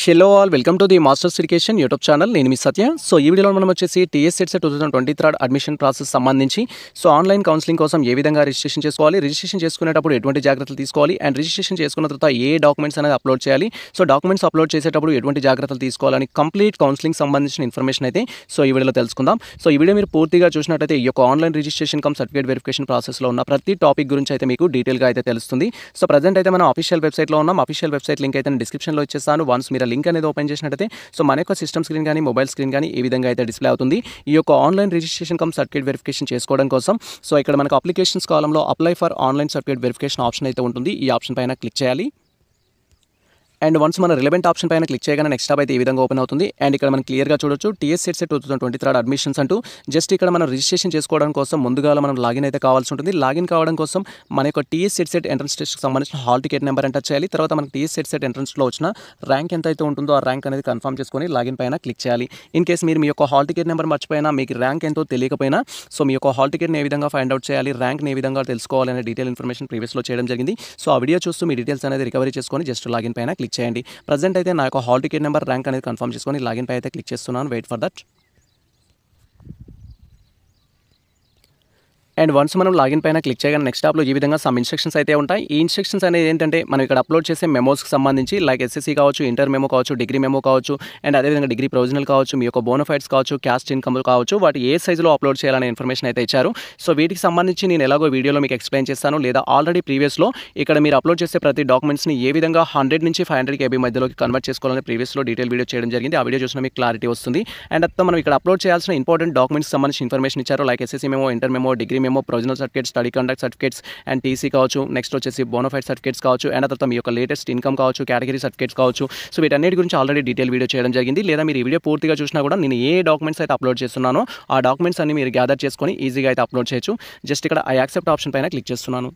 hello all welcome to the masters education YouTube channel నేను మీ Satya so ఈ వీడియోలో మనం వచ్చేసి TS two thousand twenty third admission process సంబంధించి సో ఆన్లైన్ కౌన్సిలింగ్ కోసం ఏ విధంగా రిజిస్ట్రేషన్ చేసుకోవాలి రిజిస్ట్రేషన్ చేసుకునేటప్పుడు ఎటువంటి జాగ్రత్తలు తీసుకోవాలి అండ్ రిజిస్ట్రేషన్ చేసుకున్న తర్వాత ఏ డాక్యుమెంట్స్ అనేది అప్లోడ్ చేయాలి సో డాక్యుమెంట్స్ అప్లోడ్ చేసేటప్పుడు ఎటువంటి జాగ్రత్తలు తీసుకోవాలని కంప్లీట్ కౌన్సిలింగ్ సంబంధించిన ఇన్ఫర్మేషన్ అయితే సో ఈ వీడియోలో తెలుసుకుందాం సో ఈ వీడియో మీరు పూర్తిగా చూసినట్టయితే ఈ యొక్క online registration cum certificate verification ప్రాసెస్లో ఉన్న ప్రతి టాపిక్ గురించి అయితే మీకు డీటెయిల్గా అయితే తెలుస్తుంది సో ప్రజెంట్ అయితే మనం అఫీషియల్ వెబ్సైట్లో ఉన్నాం అఫీషియల్ వెబ్సైట్ లింక్ అయితే డిస్క్రిప్షన్లో ఇచ్చేస్తాను వన్స్ మీరు లింక్ అనేది ఓపెన్ చేసినట్టయితే సో మన యొక్క సిస్టమ్ స్క్రీన్ కానీ మొబైల్ స్క్రీన్ కానీ ఈ విధంగా అయితే డిస్ప్లే అవుతుంది ఈ యొక్క online registration cum certificate verification చేసుకోవడం కోసం సో ఇక్కడ మనకు అప్లికేషన్స్ కాలంలో apply for online certificate verification option అయితే ఉంటుంది ఈ ఆప్షన్ పైన క్లిక్ చేయాలి అండ్ వన్స్ మన రిలవెంట్ ఆప్షన్ పైన క్లిక్ చేయగానే నెక్స్ట్ టాప్ అయితే ఈ విధంగా ఓపెన్ అవుతుంది అండ్ ఇక్కడ మనం క్లియర్గా చూడొచ్చు TS set set two thousand twenty third admissions అంటూ జస్ట్ ఇక్కడ మనం రిజిస్ట్రేషన్ చేసుకోవడం కోసం ముందుగా మనం లాగిన్ అయితే కావాల్సి ఉంటుంది లాగిన్ కావడం కోసం మన యొక్క టీఎస్ సెట్ సెట్ ఎంట్రన్స్ టెస్ట్కి సంబంధించిన హాల్ టికెట్ నెంబర్ ఎంటర్ చేయాలి తర్వాత మనకి టీఎస్ సెట్ సెట్ ఎంట్రన్స్లో వచ్చిన ర్యాంక్ ఎంత అయితే ఉంటుందో ఆ ర్యాంక్ అనేది కన్ఫర్మ్ చేసుకొని లాగిన్ పైన క్లిక్ చేయాలి ఇన్ కేస్ మీరు మీ యొక్క హాల్ టికెట్ నెంబర్ మర్చిపోయినా మీకు ర్యాంక్ ఎంతో తెలియకపోయినా సో మీ యొక్క హాల్ టికెట్ని ఏ విధంగా ఫైండ్ అవుట్ చేయాలి ర్యాంక్ ఏ విధంగా తెలుసుకోవాలనే డీటెయిల్ ఇన్ఫర్మేషన్ ప్రీవియస్లో చేయడం జరిగింది సో ఆ వీడియో చూస్తూ మీ డీటెయిల్స్ అనేది రికవరీ చేసుకొని జస్ట్ లాగిన్ పైన క్లిక్ క్లిక్ చేయండి ప్రజెంట్ అయితే నా యొక్క హాల్ టికెట్ నెంబర్ ర్యాంక్ అనేది కన్ఫర్మ్ చేసుకొని లాగిన్ పై అయితే క్లిక్ చేస్తున్నాను wait for that and once మనం లాగిన్ పైన క్లిక్ చేయగానే నెక్స్ట్ ఆప్లో ఈ విధంగా సమ్ ఇన్స్ట్రక్షన్స్ అయితే ఉంటాయి ఈ ఇన్స్ట్రక్షన్స్ అనేది ఏంటంటే మనం ఇక్కడ అప్లోడ్ చేసే మెమోస్కి సంబంధించి లైక్ ఎస్ఎస్సీ కావచ్చు ఇంటర్ మెమో కావచ్చు డిగ్రీ మెమో కావచ్చు అండ్ అదేవిధంగా డిగ్రీ ప్రొవిజనల్ కావచ్చు మీ యొక్క బోనోఫైట్స్ కావచ్చు క్యాస్ట్ ఇన్కమ్ కావచ్చు వాటి ఏ సైజులో అప్లోడ్ చేయాలనే ఇన్ఫర్మేషన్ అయితే ఇచ్చారు సో వీటికి సంబంధించి నేను ఎలాగో వీడియోలో మీకు ఎక్స్ప్లెయిన్ చేస్తాను లేదా ఆల్రెడీ ప్రీవియస్లో ఇక్కడ మీరు అప్లోడ్ చేసే ప్రతి డాక్యుమెంట్స్ని ఏ విధంగా హండ్రెడ్ నుంచి ఫైవ్ హండ్రెడ్ కేబీ మధ్యలోకి కన్వర్ట్ చేసుకోవాలని ప్రీవియస్లో డీటెయిల్ వీడియో చేయడం జరిగింది ఆ వీడియో చూసిన మీకు క్లారిటీ వస్తుంది అండ్ అత్త మనం ఇక్కడ అప్లోడ్ చేయాల్సిన ఇంపార్టెంట్ డాక్యుమెంట్స్ సంబంధించిన ఇన్ఫర్మేషన్ ఇచ్చారు like SSC memo inter memo degree memo provisional certificates study conduct certificates and TC కావచ్చు నెక్స్ట్ వచ్చేసి బోనోఫైడ్ సర్టిఫికేట్స్ కావచ్చు అండ్ తర్వాత మీ యొక్క లేటెస్ట్ ఇన్కమ్ కావచ్చు కేటగిరీ సర్టిఫికేట్స్ కావచ్చు సో వీటన్నిటి గురించి ఆల్రెడీ డీటెయిల్ వీడియో చేయడం జరిగింది లేదా మీరు ఈ వీడియో పూర్తిగా చూసినా కూడా నేను ఏ డాక్యుమెంట్స్ అయితే అప్లోడ్ చేస్తున్నానో ఆ డాక్యుమెంట్స్ అన్ని మీరు గ్యాదర్ చేసుకొని ఈజీగా అయితే అప్లోడ్ చేయొచ్చు జస్ట్ ఇక్కడ ఐ యాక్సెప్ట్ ఆప్షన్ పైన క్లిక్ చేస్తున్నాను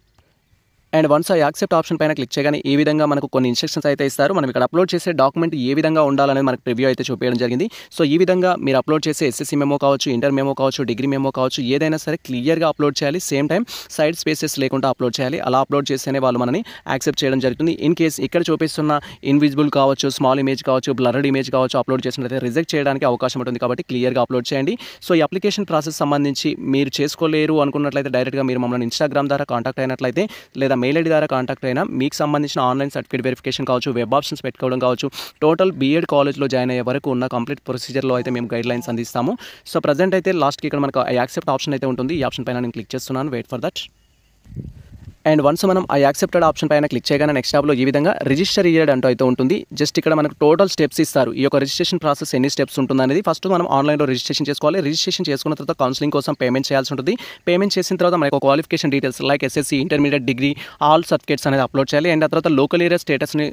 అండ్ వన్స్ ఆ యాక్సెప్ట్ ఆప్షన్ పైన క్లిక్ చేయగానే ఈ విధంగా మనకు కొన్ని ఇన్స్ట్రక్షన్స్ అయితే ఇస్తారు మనం ఇక్కడ అప్లోడ్ చేసే డాక్యుమెంట్ ఏ విధంగా ఉండాలనేది మనకు ప్రివ్యూ అయితే చూపించడం జరిగింది సో ఈ విధంగా మీరు అప్లోడ్ చేసే ఎస్ఎస్సీ మెమో కావచ్చు ఇంటర్ మెమో కావచ్చు డిగ్రీ మెమో కావచ్చు ఏదైనా సరే క్లియర్గా అప్లోడ్ చేయాలి సేమ్ టైం సైడ్ స్పేసెస్ లేకుండా అప్లోడ్ చేయాలి అలా అప్లోడ్ చేస్తేనే వాళ్ళు మనని యాక్సెప్ట్ చేయడం జరుగుతుంది ఇన్ కేస్ ఇక్కడ చూపిస్తున్న ఇన్విజిబుల్ కావచ్చు స్మాల్ ఇమేజ్ కావచ్చు బ్లర్డ్ ఇమేజ్ కావచ్చు అప్లోడ్ చేసినట్లయితే రిజెక్ట్ చేయడానికి అవకాశం ఉంటుంది కాబట్టి క్లియర్గా అప్లోడ్ చేయండి సో ఈ అప్లికేషన్ ప్రాసెస్ సంబంధించి మీరు చేసుకోలేరు అనుకున్నట్లయితే డైరెక్ట్గా మీరు మమ్మల్ని ఇన్స్టాగ్రామ్ ద్వారా కాంటాక్ట్ అయినట్లయితే లేదా మెయిల్ ఐడి ద్వారా కాంటాక్ట్ అయినా మీకు సంబంధించిన ఆన్లైన్ సర్టిఫికేట్ వెరిఫికేషన్ కావచ్చు వెబ్ ఆప్షన్స్ పెట్టుకోవడం కావచ్చు టోటల్ బీఎడ్ కాలేజ్లో జాయిన్ అయ్యే వరకు ఉన్న కంప్లీట్ ప్రొసీజర్లో అయితే మేము గైడ్ లైన్స్ అందిస్తాము సో ప్రజెంట్ అయితే లాస్ట్కి ఇక్కడ మనకు యాక్సెప్ట్ ఆప్షన్ అయితే ఉంటుంది ఈ ఆప్షన్ పైన నేను క్లిక్ చేస్తున్నాను wait for that and once మనం ఆ యాక్సెప్టెడ్ ఆప్షన్ పైన క్లిక్ చేయగానే నెక్స్ట్ ట్యాబ్లో ఈ విధంగా రిజిస్టర్ ఇయర్డ్ అంటూ అయితే ఉంటుంది జస్ట్ ఇక్కడ మనకు టోటల్ స్టెప్స్ ఇస్తారు ఈ యొక్క రిజిస్ట్రేషన్ ప్రాసెస్ ఎన్ని స్టెప్స్ ఉంటుంది ఫస్ట్ మనం ఆన్లైన్లో రిజిస్ట్రేషన్ చేసుకోవాలి రిజిస్ట్రేషన్ చేసుకున్న తర్వాత కౌన్సిలింగ్ కోసం పేమెంట్ చేయాల్సి ఉంటుంది పేమెంట్ చేసిన తర్వాత మనకు qualification details like SSC intermediate degree all certificates అనేది అప్లోడ్ చేయాలి అండ్ ఆ తర్వాత లోకల్ ఏరియా స్టేటస్ని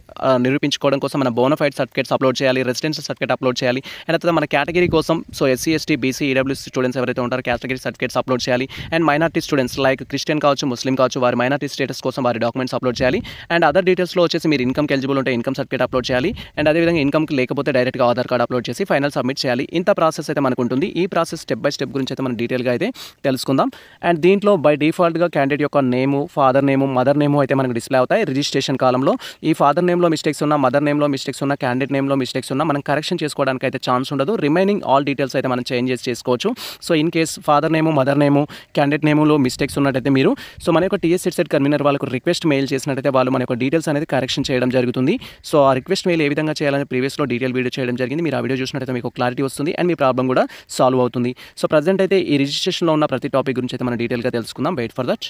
నిరూపించుకోవడం కోసం మన బోనఫైడ్ సర్టిఫికేట్స్ అప్లోడ్ చేయాలి రెసిడెన్షియల్ సర్టిఫికేట్ అప్లోడ్ చేయాలి అండ్ తర్వాత మన కేటగిరీ కోసం so SC ST BC EWC students ఎవరైతే ఉంటారో కేటగిరీ సర్టిఫికేట్స్ అప్లోడ్ చేయాలి and minority students like Christian కావచ్చు ముస్లిం కావచ్చు వారి మైనార్టీ ఆర్టీసీ స్టేటస్ కోసం వారి డాక్యుమెంట్స్ అప్లోడ్ చేయాలి అండ్ అదర్ డీటెయిల్స్లో వచ్చేసి మీరు ఇన్కమ్ ఎలిజిబుల్ ఉంటే ఇన్కమ్ సర్టిఫికేట్ అప్లోడ్ చేయాలి అండ్ అదేవిధంగా ఇన్కమ్కి లేకపోతే డైరెక్ట్గా ఆధార్ కార్డ్ అప్లోడ్ చేసి ఫైనల్ సబ్మిట్ చేయాలి ఇంత ప్రాసెస్ అయితే మనకు ఉంటుంది ఈ ప్రాసెస్ స్టెప్ బై స్టెప్ గురించి అయితే మనం డీటెయిల్గా అయితే తెలుసుకుందాం అండ్ దీంట్లో బై డిఫాల్ట్గా క్యాండిడేట్ యొక్క నేము ఫాదర్ నేము మదర్ నేము అయితే మనకు డిస్ప్లే అవుతాయి రిజిస్ట్రేషన్ కాలంలో ఈ ఫాదర్ నేమ్లో మిస్టేక్స్ ఉన్నా మదర్ నేమ్లో మిస్టేక్స్ ఉన్నా క్యాండిడేట్ నేమ్లో మిస్టేక్స్ ఉన్నా మనం కరెక్షన్ చేసుకోవడానికి అయితే ఛాన్స్ ఉండదు రిమైనింగ్ ఆల్ డీటెయిల్స్ అయితే మనం చేసి చేసుకోవచ్చు so in case father name mother name candidate నేములో మిస్టేక్స్ ఉన్నట్టయితే మీరు సో మన యొక్క టీఎస్ అట్ కన్వీనర్ వాళ్ళకు రిక్వెస్ట్ మెయిల్ చేసినట్టయితే వాళ్ళు మన యొక్క డీటెయిల్స్ అనేది కరెక్షన్ చేయడం జరుగుతుంది సో ఆ రిక్వెస్ట్ మెయిల్ ఏ విధంగా చేయాలని ప్రీవియస్లో డీటెయిల్ వీడియో చేయడం జరిగింది మీరు ఆ వీడియో చూసినట్టయితే మీకు క్లారిటీ వస్తుంది అండ్ మీ ప్రాబ్లం కూడా సాల్వ్ అవుతుంది సో ప్రజెంట్ అయితే ఈ రిజిస్ట్రేషన్లో ఉన్న ప్రతి టాపిక్ గురించి అయితే మనం డీటెయిల్గా తెలుసుకుందాం wait for that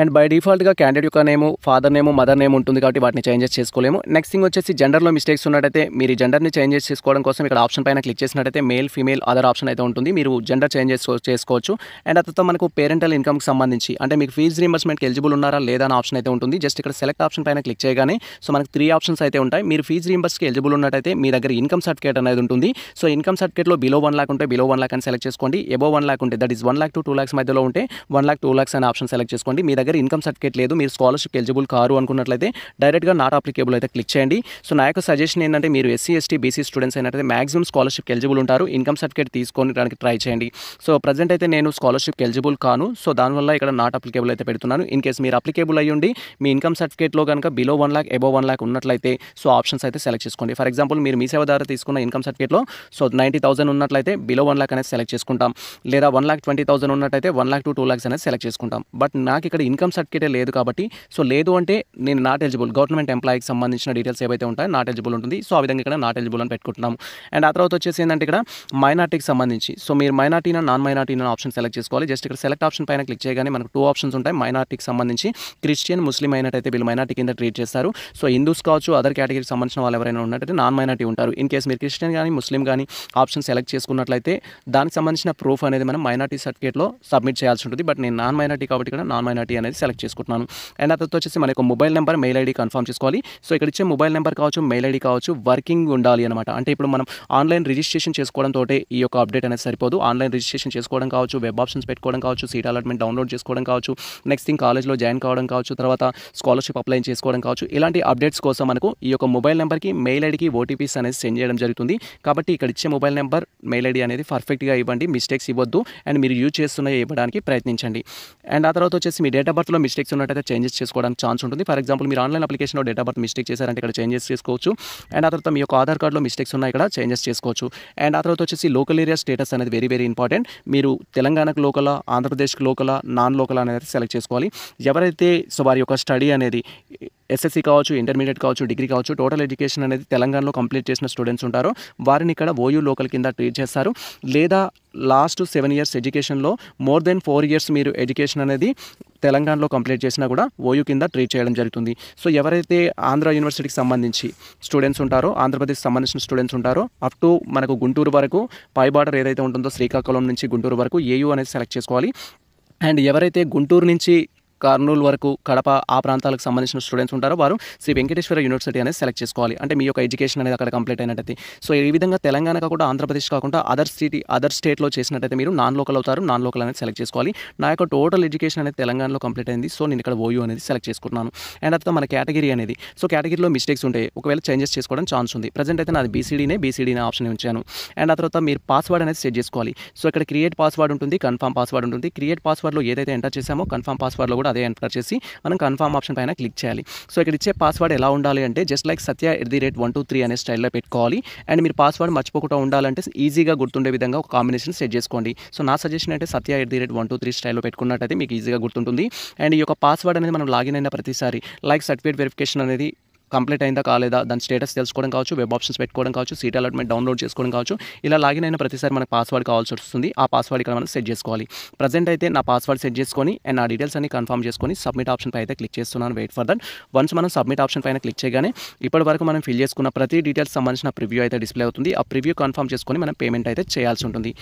and by డిఫాల్ట్గా క్యాండిడేట్ యొక్క నేము ఫాదర్ నేమో మదర్ నేమ్ ఉంటుంది కాబట్టి వాటిని చేంజెస్ చేసుకోలేము నెక్స్ట్ థింగ్ వచ్చేసి జెండర్లో మిస్టేక్స్ ఉన్నట్టయితే మీరు జెండర్ని చేంజ్ చేసుకోవడం కోసం ఇక్కడ ఆప్షన్ పైన క్లిక్ చేసినట్టయితే మేల్ ఫీమేల్ అదర్ ఆప్షన్ అయితే ఉంటుంది మీరు జెండర్ చేంజ్ చేసుకోవచ్చు అండ్ అతతో మనకు పేరెంటల్ ఇన్కమ్కి సంబంధించి అంటే మీకు ఫీజు రీంబర్స్మెంట్కి ఎలిజిబుల్ ఉన్నారా లేదా అనే ఆప్షన్ అయితే ఉంటుంది జస్ట్ ఇక్కడ సెలెక్ట్ ఆప్షన్ పైన క్లిక్ చేయగానే సో మనకు త్రీ ఆప్షన్స్ అయితే ఉంటాయి మీరు ఫీజు రీంబర్స్కి ఎలిజిబుల్ ఉన్నట్టయితే మీ దగ్గర ఇన్కమ్ సర్టిఫికేట్ అనేది ఉంటుంది సో ఇన్కమ్ సర్టిఫికేట్లో బిలో వన్ లాక్ ఉంటే బిలో వన్ లాక్ అని సెలెక్ట్ చేసుకోండి ఎబో వన్ లాక్ ఉంటే that is one lakh to two lakhs మధ్యలో ఉంటే వన్ లాక్ టూ లాక్స్ అనే ఆప్షన్ సెలెక్ట్ చేసుకోండి మీ దగ్గర దగ్గర ఇన్కమ్ సర్టిఫికేట్ లేదు మీరు స్కాలర్షిప్ ఎలిజిబుల్ కారు అనుకున్నట్లయితే డైరెక్ట్గా నాట్ అప్లికేబుల్ అయితే క్లిక్ చేయండి సో నా యొక్క సజెషన్ ఏంటంటే మీరు ఎస్సీ ఎస్టీ బీసీ స్టూడెంట్స్ అయినట్లయితే మాక్సిమం స్కాలర్షిప్ ఎలిజిబుల్ ఉంటారు ఇన్కమ్ సర్టిఫికేట్ తీసుకోవడానికి ట్రై చేయండి సో ప్రజెంట్ అయితే నేను స్కాలర్షిప్ ఎలిజిబుల్ కాను సో దానివల్ల ఇక్కడ నాట్ అప్లికేబుల్ అయితే పెడుతున్నాను ఇన్ కేసు మీరు అప్లికేబుల్ అయ్యండి మీ ఇన్కమ్ సర్టిఫికేట్లో కనుక below one lakh above one lakh ఉన్నట్లయితే సో ఆప్షన్స్ అయితే సెలెక్ట్ చేసుకోండి ఫర్ ఎగ్జాంపుల్ మీరు మీ సేవ ద్వారా తీసుకున్న ఇన్కమ్ సర్టిఫికేట్లో సో నైంటీ థౌసండ్ ఉన్నట్లయితే బిలో వన్ ల్యాక్ అనేది సెలెక్ట్ చేసుకుంటాం లేదా వన్ ల్యాక్ ట్వంటీ థౌసండ్ ఉన్నట్లయితే one lakh to two lakhs అనేది సెలెక్ట్ చేసుకుంటాం బట్ నాకు ఇక్కడ ఇన్కమ్ సర్టిఫికేటే లేదు కాబట్టి సో లేదు అంటే నేను నాట్ ఎలిజిబుల్ గవర్నమెంట్ ఎంప్లాయీకి సంబంధించిన డీటెయిల్స్ ఏవైతే ఉంటాయో నాట్ ఎలిజిబుల్ ఉంటుంది సో ఆ విధంగా ఇక్కడ నాట్ ఎలిజిబుల్ అని పెట్టుకుంటున్నాము అండ్ ఆ తర్వాత వచ్చేసి ఏంటంటే ఇక్కడ మైనార్టీకి సంబంధించి సో మీరు మైనార్టీనా నాన్ మైనార్టీనా ఆప్షన్ సెలెక్ట్ చేసుకోవాలి జస్ట్ ఇక్కడ సెలెక్ట్ ఆప్షన్ పైన క్లిక్ చేయగానే మనకు టూ ఆప్షన్స్ ఉంటాయి మైనార్టీకి సంబంధించి క్రిస్టియన్ ముస్లిం అయినట్టయితే వీళ్ళు మైనార్టీ కింద ట్రీట్ చేస్తారు సో హిందూస్ కావచ్చు అదర్ కేటగిరీకి సంబంధించిన వాళ్ళు ఎవరైనా ఉన్నట్టయితే నాన్ మైనార్టీ ఉంటారు ఇన్ కేసు మీరు క్రిస్టియన్ కానీ ముస్లిం కానీ ఆప్షన్ సెలెక్ట్ చేసుకున్నట్లయితే దానికి సంబంధించిన ప్రూఫ్ అనేది మనం మైనార్టీ సర్టిఫికేట్లో సబ్మిట్ చేయాల్సి ఉంటుంది బట్ నేను నాన్ మైనార్టీ కాబట్టి ఇక్కడ నాన్ మైనార్టీ అనేది సెలెక్ట్ చేసుకుంటున్నాను అండ్ తర్వాత వచ్చేసి మనకు mobile number mail ID confirm చేసుకోవాలి సో ఇక్కడ ఇచ్చే మొబైల్ నెంబర్ కావచ్చు మెయిల్ ఐడి కావచ్చు వర్కింగ్ ఉండాలి అనమాట అంటే ఇప్పుడు మనం ఆన్లైన్ రిజిస్ట్రేషన్ చేసుకోవడంతో ఈ యొక్క అప్డేట్ అనేది సరిపోదు ఆన్లైన్ రిజిస్ట్రేషన్ చేసుకోవడం కావచ్చు వెబ్ ఆప్షన్స్ పెట్టుకోవడం కావచ్చు సీట్ అలాట్మెంట్ డౌన్లోడ్ చేసుకోవడం కావచ్చు నెక్స్ట్ థింగ్ కాలేజ్లో జాయిన్ కావడం కావచ్చు తర్వాత స్కాలర్షిప్ అప్లై చేసుకోవడం కావచ్చు ఇలాంటి అప్డేట్స్ కోసం మనకు ఈ యొక్క మొబైల్ నెంబర్కి మెయిల్ ఐడికి ఓటీపీస్ అనేది సెండ్ చేయడం జరుగుతుంది కాబట్టి ఇక్కడ ఇచ్చే మొబైల్ నెంబర్ మెయిల్ ఐడి అనేది పర్ఫెక్ట్గా ఇవ్వండి మిస్టేక్స్ ఇవ్వద్దు అండ్ మీరు యూజ్ చేస్తున్న ఇవ్వడానికి ప్రయత్నించండి అండ్ ఆ తర్వాత వచ్చేసి మీ డేట్ బర్త్లో మిస్టేక్స్ ఉన్నట్టయితే చేంజెస్ చేసుకోవడానికి ఛాన్స్ ఉంటుంది ఫర్ ఎగ్జాంపుల్ మీరు ఆన్లైన్ అప్లికేషన్లో డేట్ ఆఫ్ బర్త్ మిస్టేక్ చేశారంటే ఇక్కడ చేంజెస్ చేసుకోవచ్చు అండ్ ఆ తర్వాత మీ యొక్క ఆధార్ కార్డులో మిస్టేక్స్ ఉన్నాయి ఇక్కడ చేంజెస్ చేసుకోవచ్చు అండ్ ఆ తర్వాత వచ్చేసి లోకల్ ఏరియా స్టేటస్ అనేది వెరీ వెరీ ఇంపార్టెంట్ మీరు తెలంగాణకు లోకల్ ఆంధ్రప్రదేశ్కి లోకల్ నాన్ లోకల్ అనేది సెలెక్ట్ చేసుకోవాలి ఎవరైతే సో వారి యొక్క స్టడీ అనేది ఎస్ఎస్సీ కావచ్చు ఇంటర్మీడియట్ కావచ్చు డిగ్రీ కావచ్చు టోటల్ ఎడ్యుకేషన్ అనేది తెలంగాణలో కంప్లీట్ చేసిన స్టూడెంట్స్ ఉంటారు వారిని ఇక్కడ ఓయూ లోకల్ కింద ట్రీట్ చేస్తారు లేదా లాస్ట్ సెవెన్ ఇయర్స్ ఎడ్యుకేషన్లో మోర్ దెన్ ఫోర్ ఇయర్స్ మీరు ఎడ్యుకేషన్ అనేది తెలంగాణలో కంప్లీట్ చేసినా కూడా ఓయూ కింద ట్రీట్ చేయడం జరుగుతుంది సో ఎవరైతే ఆంధ్ర యూనివర్సిటీకి సంబంధించి స్టూడెంట్స్ ఉంటారో ఆంధ్రప్రదేశ్ సంబంధించిన స్టూడెంట్స్ ఉంటారో అప్ టు మనకు గుంటూరు వరకు పై బార్డర్ ఏదైతే ఉంటుందో శ్రీకాకుళం నుంచి గుంటూరు వరకు ఏయూ అనేది సెలెక్ట్ చేసుకోవాలి అండ్ ఎవరైతే గుంటూరు నుంచి కర్నూలు వరకు కడప ఆ ప్రాంతాలకు సంబంధించిన స్టూడెంట్స్ ఉంటారో వారు శ్రీ వెంకటేశ్వర యూనివర్సిటీ అనేది సెలెక్ట్ చేసుకోవాలి అంటే మీ యొక్క ఎడ్యుకేషన్ అనేది అక్కడ కంప్లీట్ అయినట్టయితే సో ఈ విధంగా తెలంగాణ కాకుండా ఆంధ్రప్రదేశ్ కాకుండా అదర్ సిటీ అదర్ స్టేట్లో చేసినట్టయితే మీరు నాన్ లోకల్ అవుతారు నాన్ లోకల్ అనేది సెలెక్ట్ చేసుకోవాలి నా యొక్క టోటల్ ఎడ్యుకేషన్ అనేది తెలంగాణలో కంప్లీట్ అయింది సో నేను ఇక్కడ ఓయూ అనేది సెలెక్ట్ చేసుకున్నాను అండ్ తర్వాత మన కేటగిరీ అనేది సో కేటగిరీలో మిస్టేక్స్ ఉంటాయి ఒకవేళ చేంజెస్ చేసుకోవడం ఛాన్స్ ఉంది ప్రజెంట్ అయితే నాది బీసీడీనే బీసీడీనే ఆప్షన్ ఉంచాను అండ్ ఆ తర్వాత మీరు పాస్వర్డ్ అనేది సెట్ చేసుకోవాలి సో ఇక్కడ క్రియేట్ పాస్వర్డ్ ఉంటుంది కన్ఫర్మ్ పాస్వర్డ్ ఉంటుంది క్రియేట్ పాస్వర్డ్లో ఏదైతే ఎంటర్ చేసామో కన్ఫర్మ్ పాస్వర్డ్లో కూడా కూడా అదే ఎంటర్ చేసి మనం కన్ఫర్మ్ ఆప్షన్ పైన క్లిక్ చేయాలి సో ఇక్కడ ఇచ్చే పాస్వర్డ్ ఎలా ఉండాలి అంటే just like Satya at the rate one two three అనే స్టైల్లో పెట్టుకోవాలి అండ్ మీరు పాస్వర్డ్ మర్చిపోకుండా ఉండాలంటే ఈజీగా గుర్తుండే విధంగా ఒక కాంబినేషన్ సెట్ చేసుకోండి సో నా సజెషన్ అంటే Satya at the rate one two three స్టైల్లో పెట్టుకున్నట్టయితే మీకు ఈజీగా గుర్తుంటుంది అండ్ ఈ యొక్క పాస్వర్డ్ అనేది మనం లాగిన్ అయిన ప్రతిసారి లైక్ సర్టిఫికేట్ వెరిఫికేషన్ అనేది కంప్లీట్ అయిందా కాలేదా దాని స్టేటస్ తెలుసుకోవడం కావచ్చు వెబ్ ఆప్షన్స్ పెట్టుకోవడం కావచ్చు సీట్ అలాట్మెంట్ డౌన్లోడ్ చేసుకోవడం కావచ్చు ఇలా లాగిన్ అయిన ప్రతిసారి మనకు పాస్వర్డ్ కావాల్సి వస్తుంది ఆ పాస్వర్డ్ ఇక్కడ మనం సెట్ చేసుకోవాలి ప్రజెంట్ అయితే నా పాస్వర్డ్ సెట్ చేసుకొని అండ్ నా డీటెయిల్స్ అన్ని కన్ఫర్మ్ చేసుకొని సబ్మిట్ ఆప్షన్ పై అయితే క్లిక్ చేస్తున్నాను వెయిట్ ఫర్ దట్ వన్స్ మనం సబ్మిట్ ఆప్షన్ పైన క్లిక్ చేయగానే ఇప్పటి వరకు మనం ఫిల్ చేసుకున్న ప్రతి డీటెయిల్స్ సంబంధించిన ప్రివ్యూ అయితే డిస్ప్లే అవుతుంది ఆ ప్రివ్యూ కన్ఫర్మ్ చేసుకొని మనం పేమెంట్ అయితే చేయాల్సి ఉంటుంది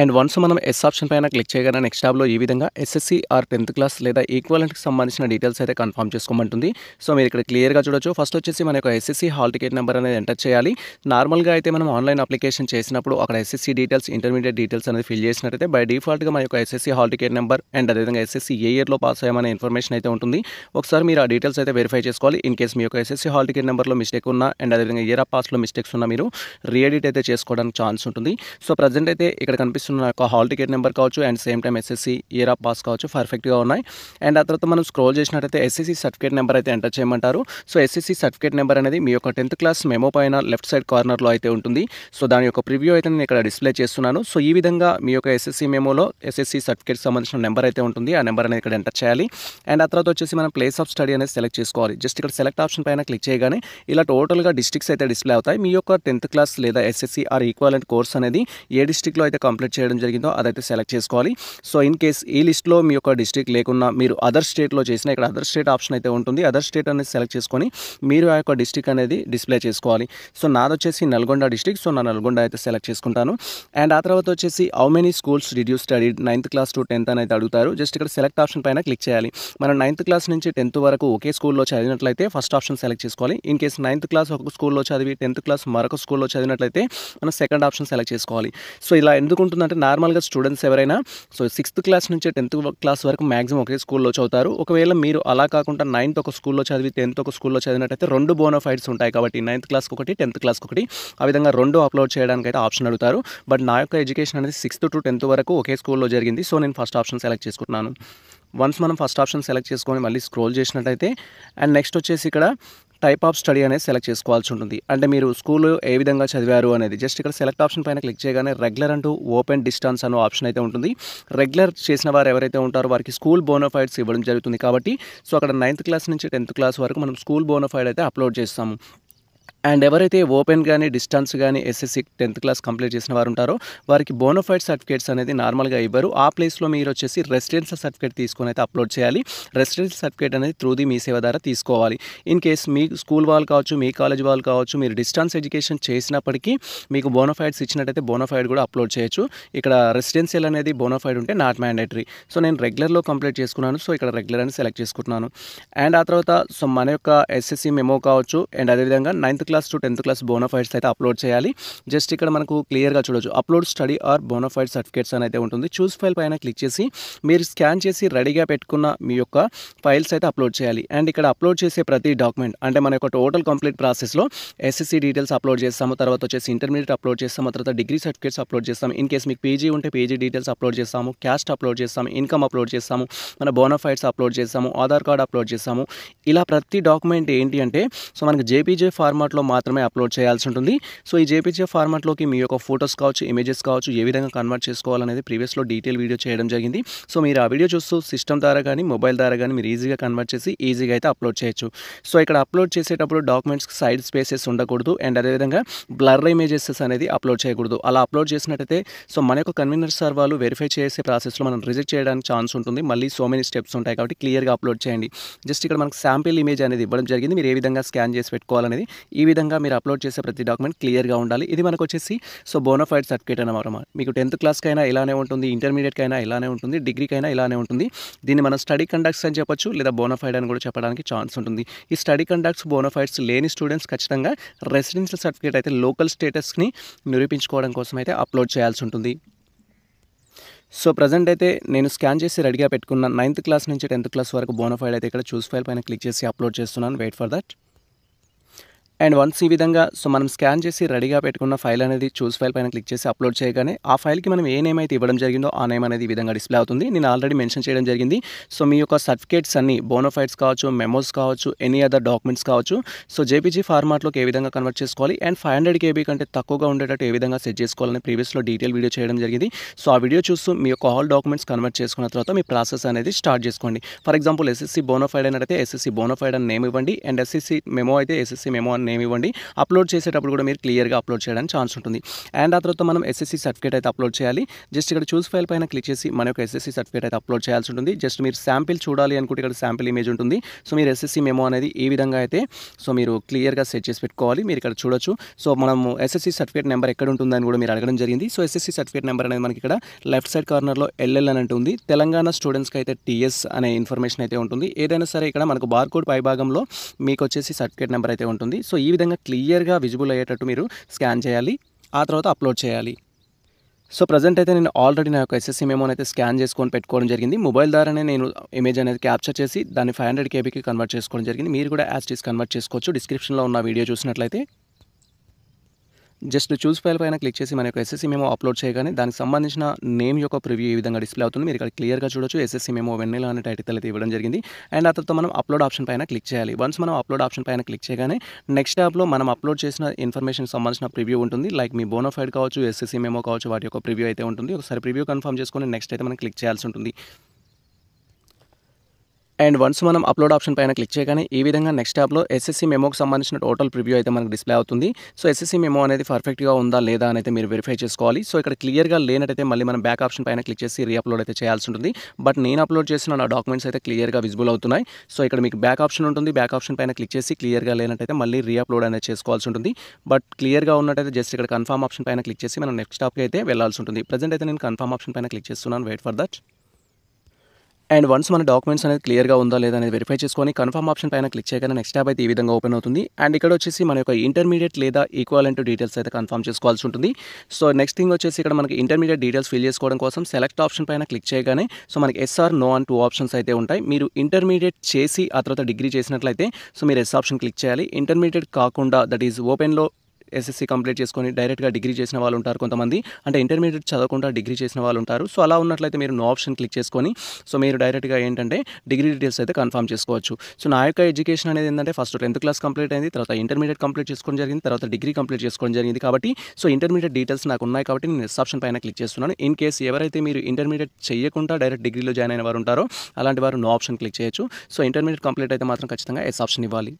అండ్ వన్స్ మనం ఎస్ ఆప్షన్ పైన క్లిక్ చేయగానే నెక్స్ట్ ట్యాబ్లో ఈ విధంగా ఎస్ఎస్సి ఆర్ టెన్త్ క్లాస్ లేదా ఈక్వలెంట్కి సంబంధించిన డీటెయిల్స్ అయితే కన్ఫర్మ్ చేసుకోమంటుంది సో మీరు ఇక్కడ క్లియర్గా చూడొచ్చు ఫస్ట్ వచ్చేసి మన యొక్క ఎస్ఎస్సీ హాల్ టికెట్ నెంబర్ అనేది ఎంటర్ చేయాలి నార్మల్గా అయితే మనం ఆన్లైన్ అప్లికేషన్ చేసినప్పుడు అక్కడ ఎస్ఎస్సీ డీటెయిల్స్ ఇంటర్మీడియట్ డీటెయిల్స్ అనేది ఫిల్ చేసినట్టయితే బై డిఫాల్ట్గా మన యొక్క SSC hall ticket number and అదేవిధంగా ఎస్ఎస్సి ఏ ఇయర్లో పాస్ అయ్యామనే ఇన్ఫర్మేషన్ అయితే ఉంటుంది ఒకసారి మీరు ఆ డీటెయిల్స్ అయితే వెరిఫై చేసుకోవాలి ఇన్ కేసు మీ యొక్క ఎస్ఎస్సి హాల్ టికెట్ నెంబర్లో మిస్టేక్ ఉన్నా అండ్ అదేవిధంగా ఇయర్ ఆఫ్ పాస్లో మిస్టేక్స్ ఉన్నా మీరు రీఎడిట్ అయితే చేసుకోవడానికి ఛాన్స్ ఉంటుంది సో ప్రజెంట్ అయితే ఇక్కడ కనిపిస్తుంది కనిపిస్తున్న యొక్క హాల్ టికెట్ నెంబర్ కావచ్చు and same time SSC year of pass కావచ్చు పర్ఫెక్ట్గా ఉన్నాయి అండ్ ఆ తర్వాత మనం స్క్రోల్ చేసినట్టయితే ఎస్ఎస్సీ సర్టిఫికేట్ నెంబర్ అయితే ఎంటర్ చేయమంటారు సో ఎస్ఎస్సీ సర్టిఫికేట్ నెంబర్ అనేది మీ యొక్క టెన్త్ క్లాస్ మెమో పైన లెఫ్ట్ సైడ్ కార్నర్లో అయితే ఉంటుంది సో దాని యొక్క ప్రివ్యూ అయితే నేను ఇక్కడ డిస్ప్లే చేస్తున్నాను సో ఈ విధంగా మీ యొక్క ఎస్ఎస్సి మెమోలో ఎస్ఎస్సి సర్టిఫికేట్ సంబంధించిన నెంబర్ అయితే ఉంటుంది ఆ నెంబర్ అనేది ఇక్కడ ఎంటర్ చేయాలి అండ్ ఆ తర్వాత వచ్చేసి మనం ప్లేస్ ఆఫ్ స్టడీ అనేది సెలెక్ట్ చేసుకోవాలి జస్ట్ ఇక్కడ సెలెక్ట్ ఆప్షన్ పైన క్లిక్ చేయగానే ఇలా టోటల్గా డిస్ట్రిక్ట్స్ అయితే డిస్ప్లే అవుతాయి మీ యొక్క టెన్త్ క్లాస్ లేదా ఎస్ఎస్సి ఆర్ ఈక్వాలెంట్ కోర్స్ అనేది ఏ డిస్టిక్లో అయితే కంప్లీట్ సెలెక్ట్ చేయడం జరిగిందో అదైతే సెలెక్ట్ చేసుకోవాలి సో ఇన్ కేస్ ఈ లిస్ట్లో మీ యొక్క డిస్ట్రిక్ లేకున్నా మీరు అదర్ స్టేట్లో చేసిన ఇక్కడ అదర్ స్టేట్ ఆప్షన్ అయితే ఉంటుంది అదర్ స్టేట్ అనేది సెలెక్ట్ చేసుకొని మీరు ఆ యొక్క డిస్ట్రిక్ట్ అనేది డిస్ప్లే చేసుకోవాలి సో నాది వచ్చేసి నల్గొండ డిస్ట్రిక్ట్ సో నా నల్గొండ అయితే సెలెక్ట్ చేసుకుంటాను అండ్ ఆ తర్వాత వచ్చేసి how many schools did you study ninth class to tenth అనేది అడుగుతారు జస్ట్ ఇక్కడ సెలెక్ట్ ఆప్షన్ పైన క్లిక్ చేయాలి మనం నైన్త్ క్లాస్ నుంచి టెన్త్ వరకు ఒకే స్కూల్లో చదివినట్లయితే ఫస్ట్ ఆప్షన్ సెలెక్ట్ చేసుకోవాలి ఇన్ కేస్ నైన్త్ క్లాస్ ఒక స్కూల్లో చదివి టెన్త్ క్లాస్ మరొక స్కూల్లో చదివినట్లయితే మనం సెకండ్ ఆప్షన్ సెలెక్ట్ చేసుకోవాలి సో ఇలా ఎందుకు అంటే నార్మల్గా స్టూడెంట్స్ ఎవరైనా సో సిక్స్త్ క్లాస్ నుంచి టెన్త్ క్లాస్ వరకు మ్యాక్సిమం ఒకే స్కూల్లో చదువుతారు ఒకవేళ మీరు అలా కాకుండా నైన్త్ ఒక స్కూల్లో చదివి టెన్త్ ఒక స్కూల్లో చదివినట్టయితే రెండు బోనోఫైడ్స్ ఉంటాయి కాబట్టి నైన్త్ క్లాస్కి ఒకటి టెన్త్ క్లాస్కి ఒకటి ఆ విధంగా రెండు అప్లోడ్ చేయడానికి అయితే ఆప్షన్ అడుగుతారు బట్ నా యొక్క ఎడ్యుకేషన్ అనేది సిక్స్త్ టు టెన్త్ వరకు ఒకే స్కూల్లో జరిగింది సో నేను ఫస్ట్ ఆప్షన్ సెలెక్ట్ చేసుకుంటున్నాను వన్స్ మనం ఫస్ట్ ఆప్షన్ సెలెక్ట్ చేసుకొని మళ్ళీ స్క్రోల్ చేసినట్టయితే అండ్ నెక్స్ట్ వచ్చేసి ఇక్కడ టైప్ ఆఫ్ స్టడీ అనేది సెలెక్ట్ చేసుకోవాల్సి ఉంటుంది అంటే మీరు స్కూల్లో ఏ విధంగా చదివారు అనేది జస్ట్ ఇక్కడ సెలెక్ట్ ఆప్షన్ పైన క్లిక్ చేయగానే రెగ్యులర్ అంటూ ఓపెన్ డిస్టెన్స్ అనే ఆప్షన్ అయితే ఉంటుంది రెగ్యులర్ చేసిన వారు ఎవరైతే ఉంటారో వారికి స్కూల్ బోనోఫైడ్స్ ఇవ్వడం జరుగుతుంది కాబట్టి సో అక్కడ నైన్త్ క్లాస్ నుంచి టెన్త్ క్లాస్ వరకు మనం స్కూల్ బోనోఫైడ్ అయితే అప్లోడ్ చేస్తాము అండ్ ఎవరైతే ఓపెన్ కానీ డిస్టెన్స్ కానీ ఎస్ఎస్సి టెన్త్ క్లాస్ కంప్లీట్ చేసిన వారు ఉంటారో వారికి బోనోఫైడ్ సర్టిఫికేట్స్ అనేది నార్మల్గా ఇవ్వరు ఆ ప్లేస్లో మీరు వచ్చేసి రెసిడెన్షియల్ సర్టిఫికేట్ తీసుకొని అయితే అప్లోడ్ చేయాలి రెసిడెన్షియల్ సర్టిఫికేట్ అనేది త్రూ ది మీ సేవ ద్వారా తీసుకోవాలి ఇన్ కేస్ మీ స్కూల్ వాళ్ళు కావచ్చు మీ కాలేజ్ వాళ్ళు కావచ్చు మీరు డిస్టెన్స్ ఎడ్యుకేషన్ చేసినప్పటికీ మీకు బోనోఫైడ్స్ ఇచ్చినట్టయితే బోనోఫైడ్ కూడా అప్లోడ్ చేయొచ్చు ఇక్కడ రెసిడెన్షియల్ అనేది బోనోఫైడ్ ఉంటే నాట్ మ్యాండేటరీ సో నేను రెగ్యులర్లో కంప్లీట్ చేసుకున్నాను సో ఇక్కడ రెగ్యులర్ అని సెలెక్ట్ చేసుకుంటున్నాను అండ్ ఆ తర్వాత సో మన యొక్క ఎస్ఎస్సి మెమో కావచ్చు అండ్ అదేవిధంగా ninth class to tenth class bonafides అయితే అప్లోడ్ చేయాలి జస్ట్ ఇక్కడ మనకు క్లియర్గా చూడొచ్చు upload study or bonafide certificates అని అయితే ఉంటుంది చూస్ ఫైల్ పైన క్లిక్ చేసి మీరు స్కాన్ చేసి రెడీగా పెట్టుకున్న మీ యొక్క ఫైల్స్ అయితే అప్లోడ్ చేయాలి అండ్ ఇక్కడ అప్లోడ్ చేసే ప్రతి డాక్యుమెంట్ అంటే మన యొక్క టోటల్ కంప్లీట్ ప్రాసెస్లో ఎస్ఎస్సీ డీటెయిల్స్ అప్లోడ్ చేస్తాము తర్వాత వచ్చేసి ఇంటర్మీడియట్ అప్లోడ్ చేస్తాము తర్వాత డిగ్రీ సర్టిఫికేట్స్ అప్లోడ్ చేస్తాము ఇన్ కేస్ మీకు పీజీ ఉంటే పీజీ డీటెయిల్స్ అప్లోడ్ చేస్తాము క్యాస్ట్ అప్లోడ్ చేస్తాము ఇన్కమ్ అప్లోడ్ చేస్తాము మన బోనోఫైడ్స్ అప్లోడ్ చేస్తాము ఆధార్ కార్డ్ అప్లోడ్ చేస్తాము ఇలా ప్రతి డాక్యుమెంట్ ఏంటి అంటే సో మనకి జేపీజే ఫార్మాట్లో ఫార్మాట్లో మాత్రమే అప్లోడ్ చేయాల్సి ఉంటుంది సో ఈ జేపీజీ ఫార్మాట్లోకి మీ యొక్క ఫొటోస్ కావచ్చు ఇమేజెస్ కావచ్చు ఏ విధంగా కన్వర్ట్ చేసుకోవాలనేది ప్రీవియస్లో డీటెయిల్ వీడియో చేయడం జరిగింది సో మీరు ఆ వీడియో చూస్తూ సిస్టమ్ ద్వారా కానీ మొబైల్ ద్వారా కానీ మీరు ఈజీగా కన్వర్ట్ చేసి ఈజీగా అయితే అప్లోడ్ చేయొచ్చు సో ఇక్కడ అప్లోడ్ చేసేటప్పుడు డాక్యుమెంట్స్కి సైడ్ స్పేసెస్ ఉండకూడదు అండ్ అదేవిధంగా బ్లర్ ఇమేజెస్ అనేది అప్లోడ్ చేయకూడదు అలా అప్లోడ్ చేసినట్టయితే సో మన యొక్క కన్వీనర్ సార్ వాళ్ళు వెరిఫై చేసే ప్రాసెస్లో మనం రిజెక్ట్ చేయడానికి ఛాన్స్ ఉంటుంది మళ్ళీ సో మెనీ స్టెప్స్ ఉంటాయి కాబట్టి క్లియర్గా అప్లోడ్ చేయండి జస్ట్ ఇక్కడ మనకు శాంపిల్ ఇమేజ్ అనేది ఇవ్వడం జరిగింది మీరు ఏ విధంగా స్కాన్ చేసి పెట్టుకోవాలనేది ఈ విధంగా మీరు అప్లోడ్ చేసే ప్రతి డాక్యుమెంట్ క్లియర్గా ఉండాలి ఇది మనకు వచ్చేసి సో బోనోఫైడ్ సర్టిఫికేట్ అనమాట మీకు టెన్త్ క్లాస్కైనా ఇలానే ఉంటుంది ఇంటర్మీడియట్కైనా ఇలానే ఉంటుంది డిగ్రీకైనా ఇలానే ఉంటుంది దీన్ని మనం స్టడీ కండక్ట్స్ అని చెప్పొచ్చు లేదా బోనోఫైడ్ అని కూడా చెప్పడానికి ఛాన్స్ ఉంటుంది ఈ స్టడీ కండక్ట్స్ బోనోఫైడ్స్ లేని స్టూడెంట్స్ ఖచ్చితంగా రెసిడెన్షియల్ సర్టిఫికేట్ అయితే లోకల్ స్టేటస్ని నిరూపించుకోవడం కోసం అయితే అప్లోడ్ చేయాల్సి ఉంటుంది సో ప్రజెంట్ అయితే నేను స్కాన్ చేసి రెడీగా పెట్టుకున్న నైన్త్ క్లాస్ నుంచి టెన్త్ క్లాస్ వరకు బోనఫైడ్ అయితే ఇక్కడ చూస్ ఫైల్ పైన క్లిక్ చేసి అప్లోడ్ చేస్తున్నాను wait for that and once ఈ విధంగా సో మనం స్కాన్ చేసి రెడీగా పెట్టుకున్న ఫైల్ అనేది చూస్ ఫైల్ పైన క్లిక్ చేసి అప్లోడ్ చేయగానే ఆ ఫైల్కి మనం ఏ నేమ్ అయితే ఇవ్వడం జరిగిందో ఆ నేమ్ అనేది ఈ విధంగా డిస్ప్లే అవుతుంది నేను ఆల్రెడీ మెన్షన్ చేయడం జరిగింది సో మీ యొక్క సర్టిఫికేట్స్ అన్ని బోనోఫైడ్స్ కావచ్చు మెమోస్ కావచ్చు ఎనీ అదర్ డాక్యుమెంట్స్ కావచ్చు సో జేపీజీ ఫార్మాట్లోకి ఏ విధంగా కన్వర్ట్ చేసుకోవాలి అండ్ ఫైవ్ హండ్రెడ్ కేబీ కంటే తక్కువగా ఉండేటట్టు ఏ విధంగా సెట్ చేసుకోవాలని ప్రీవియస్లో డీటెయిల్ వీడియో చేయడం జరిగింది సో ఆ వీడియో చూస్తూ మీ యొక్క ఆల్ డాక్యుమెంట్స్ కన్వర్ట్ చేసుకున్న తర్వాత మీ ప్రాసెస్ అనేది స్టార్ట్ చేసుకోండి ఫర్ ఎగ్జాంపుల్ ఎస్ఎస్సీ బోనోఫైడ్ అని అయితే ఎస్ఎస్సీ బోనోఫైడ్ అని నేమ్ ఇవ్వండి అండ్ ఎస్ఎస్సీ మెమో అయితే ఎస్ఎస్సీ మెమో అని నేమ్ ఇవ్వండి అప్లోడ్ చేసేటప్పుడు కూడా మీరు క్లియర్గా అప్లోడ్ చేయడానికి ఛాన్స్ ఉంటుంది అండ్ ఆ తర్వాత మనం ఎస్ఎస్సీ సర్టిఫికేట్ అయితే అప్లోడ్ చేయాలి జస్ట్ ఇక్కడ చూస్ ఫైల్ పైన క్లిక్ చేసి మన యొక్క ఎస్ఎస్సీ సర్టిఫికేట్ అయితే అప్లోడ్ చేయాల్సి ఉంటుంది జస్ట్ మీరు శాంపిల్ చూడాలి అనుకుంటే ఇక్కడ శాంపిల్ ఇమేజ్ ఉంటుంది సో మీరు ఎస్ఎస్సీ మెమో అనేది ఈ విధంగా అయితే సో మీరు క్లియర్గా సెట్ చేసి పెట్టుకోవాలి మీరు ఇక్కడ చూడొచ్చు సో మనం ఎస్ఎస్సీ సర్టిఫికేట్ నెంబర్ ఎక్కడ ఉంటుందని కూడా మీరు అడగడం జరిగింది సో ఎస్ఎస్సీ సర్టిఫికేట్ నెంబర్ అనేది మనకి ఇక్కడ లెఫ్ట్ సైడ్ కార్నర్లో ఎల్ఎల్ అని ఉంటుంది తెలంగాణ స్టూడెంట్స్కి అయితే టీఎస్ అనే ఇన్ఫర్మేషన్ అయితే ఉంటుంది ఏదైనా సరే ఇక్కడ మనకు బార్కోడ్ పైభాగంలో మీకు వచ్చేసి సర్టిఫికేట్ నెంబర్ అయితే ఉంటుంది సో ఈ విధంగా క్లియర్గా విజిబుల్ అయ్యేటట్టు మీరు స్కాన్ చేయాలి ఆ తర్వాత అప్లోడ్ చేయాలి సో ప్రజెంట్ అయితే నేను ఆల్రెడీ నా యొక్క ఎస్ఎస్సీ ఏమో అయితే స్కాన్ చేసుకొని పెట్టుకోవడం జరిగింది మొబైల్ ద్వారానే నేను ఇమేజ్ అనేది క్యాప్చర్ చేసి దాన్ని ఫైవ్ హండ్రెడ్ కేబీకి కన్వర్ట్ చేసుకోవడం జరిగింది మీరు కూడా ఈస్ కన్వర్ట్ చేసుకోవచ్చు డిస్క్రిప్షన్లో ఉన్న వీడియో చూసినట్లయితే జస్ట్ చూస్ ఫైల్ పైన క్లిక్ చేసి మన యొక్క ఎస్ఎస్సీ మేమో అప్లోడ్ చేయగానే దానికి సంబంధించిన నేమ్ యొక్క ప్రివ్యూ ఈ విధంగా డిస్ప్లే అవుతుంది మీరు ఇక్కడ క్లియర్గా చూడొచ్చు ఎస్ఎస్సీ మేమో వెన్నెల అనే టైటిల్ అయితే ఇవ్వడం జరిగింది అండ్ ఆ తర్వాత మనం అప్లోడ్ ఆప్షన్ పైన క్లిక్ చేయాలి వన్స్ మనం అప్లోడ్ ఆప్షన్ పైన క్లిక్ చేయగానే నెక్స్ట్ యాప్లో మనం అప్లోడ్ చేసిన ఇన్ఫర్మేషన్ సంబంధించిన ప్రివ్యూ ఉంటుంది లైక్ మీ బోనోఫైడ్ కావచ్చు ఎస్ఎస్సీ మేమో కావచ్చు వాటి యొక్క ప్రివ్యూ అయితే ఉంటుంది ఒకసారి ప్రివ్యూ కన్ఫర్మ్ చేసుకుని నెక్స్ట్ అయితే మనం క్లిక్ చేయాల్సి ఉంటుంది అండ్ వన్స్ మనం అప్లోడ్ ఆప్షన్ పైన క్లిక్ చేయగానే ఈ విధంగా నెక్స్ట్ యాప్లో ఎస్ఎస్సీ మెమోకి సంబంధించిన టోటల్ ప్రివ్యూ అయితే మనకు డిస్ప్లే అవుతుంది సో ఎస్ఎస్సీ మెమో అనేది పర్ఫెక్ట్గా ఉందా లేదా అనేది మీరు వెరిఫై చేసుకోవాలి సో ఇక్కడ క్లియర్గా లేనట్టయితే మళ్ళీ మనం బ్యాక్ ఆప్షన్ పైన క్లిక్ చేసి రీఅప్లోడ్ అయితే చేయాల్సి ఉంటుంది బట్ నేను అప్లోడ్ చేసిన నా డాక్యుమెంట్స్ అయితే క్లియర్గా విజిబుల్ అవుతున్నాయి సో ఇక్కడ మీకు బ్యాక్ ఆప్షన్ ఉంటుంది బ్యాక్ ఆప్షన్ పైన క్లిక్ చేసి క్లియర్గా లేనట్టయితే మళ్ళీ రీఅప్లోడ్ అనేది చేసుకోవాల్సి ఉంటుంది బట్ క్లియర్గా ఉన్నట్టయితే జస్ట్ ఇక్కడ కన్ఫర్మ్ ఆప్షన్ పైన క్లిక్ చేసి మనం నెక్స్ట్ టాప్కి అయితే వెళ్ళాల్సి ఉంటుంది ప్రజెంట్ అయితే నేను కన్ఫర్మ్ ఆప్షన్ పైన క్లిక్ చేస్తున్నాను wait for that and once మన డాక్యుమెంట్స్ అనేది క్లియర్గా ఉందా లేదా అనేది వెరిఫై చేసుకొని కన్ఫర్మ్ ఆప్షన్ పైన క్లిక్ చేయగానే నెక్స్ట్ ట్యాబ్ అయితే ఈ విధంగా ఓపెన్ అవుతుంది అండ్ ఇక్కడ వచ్చేసి మన యొక్క ఇంటర్మీడియట్ లేదా ఈక్వాలెంట్ డీటెయిల్స్ అయితే కన్ఫర్మ్ చేసుకోవాల్సి ఉంటుంది సో నెక్స్ట్ థింగ్ వచ్చేసి ఇక్కడ మనకి ఇంటర్మీడియట్ డీటెయిల్స్ ఫిల్ చేసుకోవడం కోసం సెలెక్ట్ ఆప్షన్ పైన క్లిక్ చేయగానే సో మనకి yes or no and two options అయితే ఉంటాయి మీరు ఇంటర్మీడియట్ చేసి ఆ తర్వాత డిగ్రీ చేసినట్లయితే సో మీరు ఎస్ ఆప్షన్ క్లిక్ చేయాలి ఇంటర్మీడియట్ కాకుండా దట్ ఈజ్ ఓపెన్లో ఎస్ఎస్సి కంప్లీట్ చేసుకొని డైరెక్ట్గా డిగ్రీ చేసిన వాళ్ళు ఉంటారు కొంతమంది అంటే ఇంటర్మీడియట్ చదవకుండా డిగ్రీ చేసిన వాళ్ళు ఉంటారు సో అలా ఉన్నట్లయితే మీరు నో ఆప్షన్ క్లిక్ చేసుకొని సో మీరు డైరెక్ట్గా ఏంటంటే డిగ్రీ డీటెయిల్స్ అయితే కన్ఫర్మ్ చేసుకోవచ్చు సో నా యొక్క ఎడ్యుకేషన్ అనేది ఏంటంటే ఫస్ట్ టెన్త్ క్లాస్ కంప్లీట్ అయింది తర్వాత ఇంటర్మీడియట్ కంప్లీట్ చేసుకోవడం జరిగింది తర్వాత డిగ్రీ కంప్లీట్ చేసుకోవడం జరిగింది కాబట్టి సో ఇంటర్మీడియట్ డీటెయిల్స్ నాకు ఉన్నాయి కాబట్టి నేను ఎస్ పైన క్లిక్ చేస్తున్నాను ఇన్ కేసు ఎవరైతే మీరు ఇంటర్మీడియట్ చేయకుండా డైరెక్ట్ డిగ్రీలో జాయిన్ అయిన వారు ఉంటారో అలాంటి వారు నో ఆప్షన్ క్లిక్ చేయొచ్చు సో ఇంటర్మీడియట్ కంప్లీట్ అయితే మాత్రం ఖచ్చితంగా ఎస్ ఆప్షన్ ఇవ్వాలి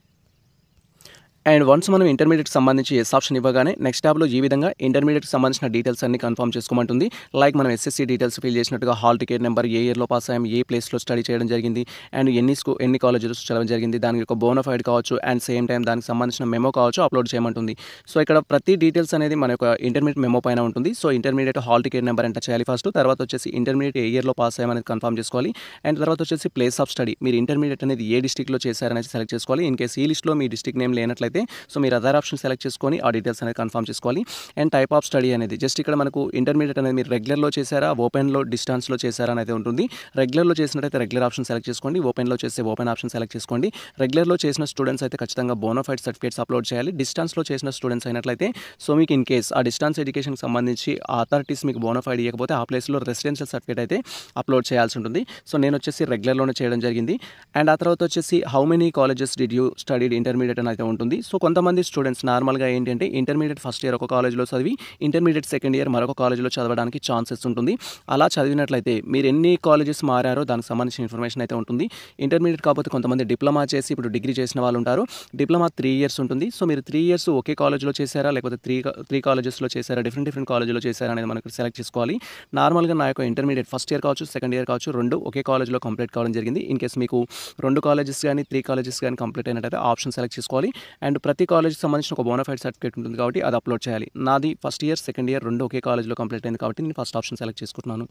అండ్ వన్స్ మనం ఇంటర్మీడియట్కి సంబంధించి ఎస్ ఆప్షన్ ఇవ్వగానే నెక్స్ట్ ట్యాబ్లో ఈ విధంగా ఇంటర్మీడియట్కి సంబంధించిన డీటెయిల్స్ అన్ని కన్ఫర్మ్ చేసుకోమంటుంది లైక్ మనం ఎస్ఎస్సీ డీటెయిల్స్ ఫిల్ చేసినట్టుగా హాల్ టికెట్ నెంబర్ ఏ ఇయర్లో పాస్ అయ్యాం ఏ ప్లేస్లో స్టడీ చేయడం జరిగింది అండ్ ఎన్ని స్కూ ఎన్ని కాలేజెస్ చదవడం జరిగింది దానికి ఒక బోనఫైడ్ కావచ్చు అండ్ సేమ్ టైం దానికి సంబంధించిన మెమో కావచ్చు అప్లోడ్ చేయమంటుంది సో ఇక్కడ ప్రతి డీటెయిల్స్ అనేది మన యొక్క ఇంటర్మీడియట్ మెమో పైన ఉంటుంది so intermediate hall ticket number enter చేయాలి ఫస్ట్ తర్వాత వచ్చేసి ఇంటర్మీడియట్ ఏ ఇయర్లో పాస్ అనేది కన్ఫర్మ్ చేసుకోవాలి అండ్ తర్వాత వచ్చేసి ప్లేస్ ఆఫ్ స్టడీ మీరు ఇంటర్మీడియట్ అనేది ఏ డిస్టిక్లో చేశారనేది సెలెక్ట్ చేసుకోవాలి ఇన్ కేసు ఈ లిస్ట్లో మీ డిస్టిక్ నేమ్ లేనట్లయితే అయితే సో మీరు అదర్ ఆప్షన్ సెలెక్ట్ చేసుకొని ఆ డీటెయిల్స్ అనేది కన్ఫర్మ్ చేసుకోవాలి అండ్ టైప్ ఆఫ్ స్టడీ అనేది జస్ట్ ఇక్కడ మనకు ఇంటర్మీడియట్ అనేది మీరు రెగ్యులర్లో చేశారా ఓపెన్లో డిస్టాన్స్లో చేశారా అనేది ఉంటుంది రెగ్యులర్లో చేసినట్టయితే రెగ్యులర్ ఆప్షన్ సెలెక్ట్ చేసుకోండి ఓపెన్లో చేస్తే ఓపెన్ ఆప్షన్ సెలెక్ట్ చేసుకోండి రెగ్యులర్లో చేసిన స్టూడెంట్స్ అయితే ఖచ్చితంగా బోనోఫైడ్ సర్టిఫికేట్స్ అప్లోడ్ చేయాలి డిస్టాన్స్లో చేసిన స్టూడెంట్స్ అయినట్లయితే సో మీకు ఇన్ కేస్ ఆ డిస్టాన్స్ ఎడ్యుకేషన్కి సంబంధించి అథారిటీస్ మీకు బోనోఫైడ్ ఇవ్వకపోతే ఆ ప్లేస్లో రెసిడెన్షియల్ సర్టిఫికేట్ అయితే అప్లోడ్ చేయాల్సి ఉంటుంది సో నేను వచ్చేసి రెగ్యులర్లోనే చేయడం జరిగింది అండ్ ఆ తర్వాత వచ్చేసి how many colleges did you studied intermediate అని అయితే ఉంటుంది సో కొంతమంది స్టూడెంట్స్ నార్మల్గా ఏంటంటే ఇంటర్మీడియట్ ఫస్ట్ ఇయర్ ఒక కాలేజ్లో చదివి ఇంటర్మీడియట్ సెకండ్ ఇయర్ మరొక కాలేజ్లో చదవడానికి ఛాన్సెస్ ఉంటుంది అలా చదివినట్లయితే మీరు ఎన్ని కాలేజెస్ మారారో దానికి సంబంధించిన ఇన్ఫర్మేషన్ అయితే ఉంటుంది ఇంటర్మీడియట్ కాకపోతే కొంతమంది డిప్లొమా చేసి ఇప్పుడు డిగ్రీ చేసిన వాళ్ళు ఉంటారు డిప్లొమా త్రీ ఇయర్స్ ఉంటుంది సో మీరు త్రీ ఇయర్స్ ఒకే కాలేజ్లో చేశారా లేకపోతే త్రీ త్రీ కాలేజెస్లో చేశారా డిఫరెంట్ డిఫరెంట్ కాలేజ్లో చేశారా అనేది మనకు సెలెక్ట్ చేసుకోవాలి నార్మల్గా నా యొక్క ఇంటర్మీడియట్ ఫస్ట్ ఇయర్ కావచ్చు సెకండ్ ఇయర్ కావచ్చు రెండు ఒకే కాలేజ్లో కంప్లీట్ కావడం జరిగింది ఇన్ కేసు మీకు రెండు కాలేజెస్ కానీ త్రీ కాలేజెస్ కానీ కంప్లీట్ అయినట్టయితే ఆప్షన్ సెలెక్ట్ చేసుకోవాలి అండ్ అండ్ ప్రతి కాలేజ్కి సంబంధించిన ఒక బోనఫైడ్ సర్టిఫికేట్ ఉంటుంది కాబట్టి అది అప్లోడ్ చేయాలి నాది ఫస్ట్ ఇయర్ సెకండ్ ఇయర్ రెండు ఒకే కాలేజ్లో కంప్లీట్ అయింది కాబట్టి నేను ఫస్ట్ ఆప్షన్ సెలెక్ట్ చేసుకుంటున్నాను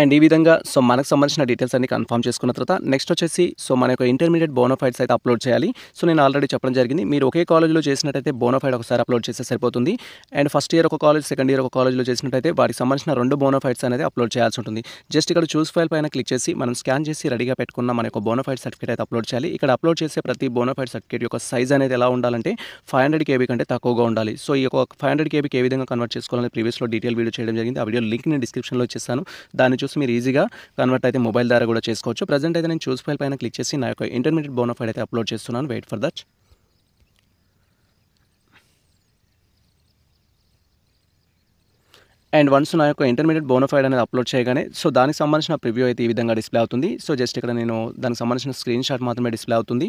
అండ్ ఈ విధంగా సో మనకు సంబంధించిన డీటెయిల్స్ అన్ని కన్ఫర్మ్ చేసుకున్న తర్వాత నెక్స్ట్ వచ్చేసి సో మన యొక్క ఇంటర్మీడియట్ బోనోఫైడ్స్ అయితే అప్లోడ్ చేయాలి సో నేను ఆల్రెడీ చెప్పడం జరిగింది మీరు ఒకే కాలేజ్లో చేసినట్టయితే బోనోఫైడ్ ఒకసారి అప్లోడ్ చేస్తే సరిపోతుంది అండ్ ఫస్ట్ ఇయర్ ఒక కాలేజ్ సెకండ్ ఇయర్ ఒక కాలేజ్లో చేసినట్టయితే వాటికి సంబంధించిన రెండు బోనోఫైడ్స్ అనేది అప్లోడ్ చేయాల్సి ఉంటుంది జస్ట్ ఇక్కడ చూస్ ఫైల్ పైన క్లిక్ చేసి మనం స్కాన్ చేసి రెడీగా పెట్టుకున్న మన యొక్క బోనోఫైడ్ సర్టిఫికేట్ అయితే అప్లోడ్ చేయాలి ఇక్కడ అప్లోడ్ చేసే ప్రతి బోనోఫైడ్ సర్టిఫికేట్ యొక్క సైజ్ అనేది ఎలా ఉండాలంటే ఫైవ్ హండ్రెడ్ కేబీ కంటే తక్కువగా ఉండాలి సో ఈ యొక్క ఫైవ్ హండ్రెడ్ కేబీకి ఏ విధంగా కన్వర్ట్ చేసుకోవాలని ప్రీవియస్లో డీటెయిల్ వీడియో చేయడం జరిగింది ఆ వీడియో లింక్ నేను డిస్క్రిప్షన్లో ఇచ్చేస్తాను దాన్ని చూసి మీరు ఈజీగా కన్వర్ట్ అయితే మొబైల్ ద్వారా కూడా చేసుకోవచ్చు ప్రజెంట్ అయితే నేను చూస్ ఫైల్ పైన క్లిక్ చేసి నా యొక్క ఇంటర్మీడియట్ బోనోఫైడ్ అయితే అప్లోడ్ చేస్తున్నాను wait for that and once నా యొక్క ఇంటర్మీడియట్ బోనోఫైడ్ అనేది అప్లోడ్ చేయగానే సో దానికి సంబంధించిన ప్రివ్యూ అయితే ఈ విధంగా డిస్ప్లే అవుతుంది సో జస్ట్ ఇక్కడ నేను దానికి సంబంధించిన స్క్రీన్ షాట్ మాత్రమే డిస్ప్లే అవుతుంది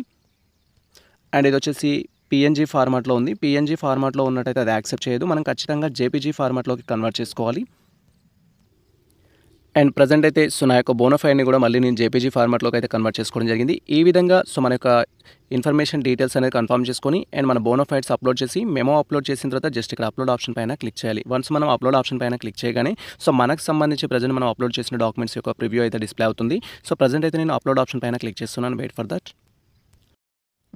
అండ్ ఇది వచ్చేసి పిఎన్జీ ఫార్మాట్లో ఉంది పిఎన్జీ ఫార్మాట్లో ఉన్నట్టయితే అది యాక్సెప్ట్ చేయదు మనం ఖచ్చితంగా జేపీజీ ఫార్మాట్లోకి కన్వర్ట్ చేసుకోవాలి అండ్ ప్రజెంట్ అయితే సో నా యొక్క బోనఫైడ్ని కూడా మళ్ళీ నేను జేపీజీ ఫార్మాట్లోకి అయితే కన్వర్ట్ చేసుకోవడం జరిగింది ఈ విధంగా సో మన యొక్క ఇన్ఫర్మేషన్ డీటెయిల్స్ అనేది కన్ఫర్మ్ చేసుకొని అండ్ మన బోనోఫైడ్స్ అప్లోడ్ చేసి మెమో అప్లోడ్ చేసిన తర్వాత జస్ట్ ఇక్కడ అప్లోడ్ ఆప్షన్ పైన క్లిక్ చేయాలి వన్స్ మనం అప్లోడ్ ఆప్షన్ పైన క్లిక్ చేయగానే సో మనకు సంబంధించి ప్రజెంట్ మనం అప్లోడ్ చేసిన డాక్యుమెంట్స్ యొక్క ప్రివ్యూ అయితే డిస్ప్లే అవుతుంది సో ప్రజెంట్ అయితే నేను అప్లోడ్ ఆప్షన్ పైన క్లిక్ చేస్తున్నాను వెయిట్ ఫర్ దట్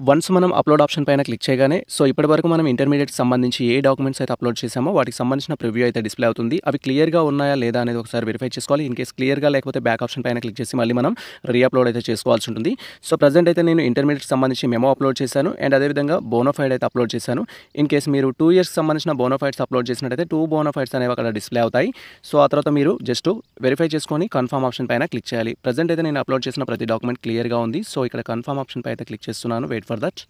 వన్స్ మనం అప్లోడ్ ఆప్షన్ పైన క్లిక్ చేయగానే సో ఇప్పటి వరకు మనం ఇంటర్మీడియట్కి సంబంధించి ఏ డాక్యుమెంట్స్ అయితే అప్లోడ్ చేసామో వాటికి సంబంధించిన ప్రివ్యూ అయితే డిస్ప్లే అవుతుంది అవి క్లియర్గా ఉన్నాయా లేదా అనేది ఒకసారి వెరిఫై చేసుకోవాలి ఇన్ కేస్ క్లియర్గా లేకపోతే బ్యాక్ ఆప్షన్ పైన క్లిక్ చేసి మళ్ళీ మనం రీఅప్లోడ్ అయితే చేసుకోవాల్సి ఉంటుంది సో ప్రజెంట్ అయితే నేను ఇంటర్మీడియట్కి సంబంధించి మెమో అప్లోడ్ చేశాను అండ్ అదేవిధంగా బోనోఫైడ్ అయితే అప్లోడ్ చేశాను ఇన్ కేస్ మీరు టూ ఇయర్స్ సంబంధించిన బోనోఫైడ్స్ అప్లోడ్ చేసినట్టయితే టూ బోనోఫైడ్స్ అనేవి అక్కడ డిస్ప్లే అవుతాయి సో ఆ తర్వాత మీరు జస్ట్ వెరిఫై చేసుకొని కన్ఫర్మ్ ఆప్షన్ పైన క్లిక్ చేయాలి ప్రజెంట్ అయితే నేను అప్లోడ్ చేసిన ప్రతి డాక్యుమెంట్ క్లియర్గా ఉంది సో ఇక్కడ కన్ఫర్మ్ ఆప్షన్ పై అయితే క్లిక్ చేస్తున్నాను wait for that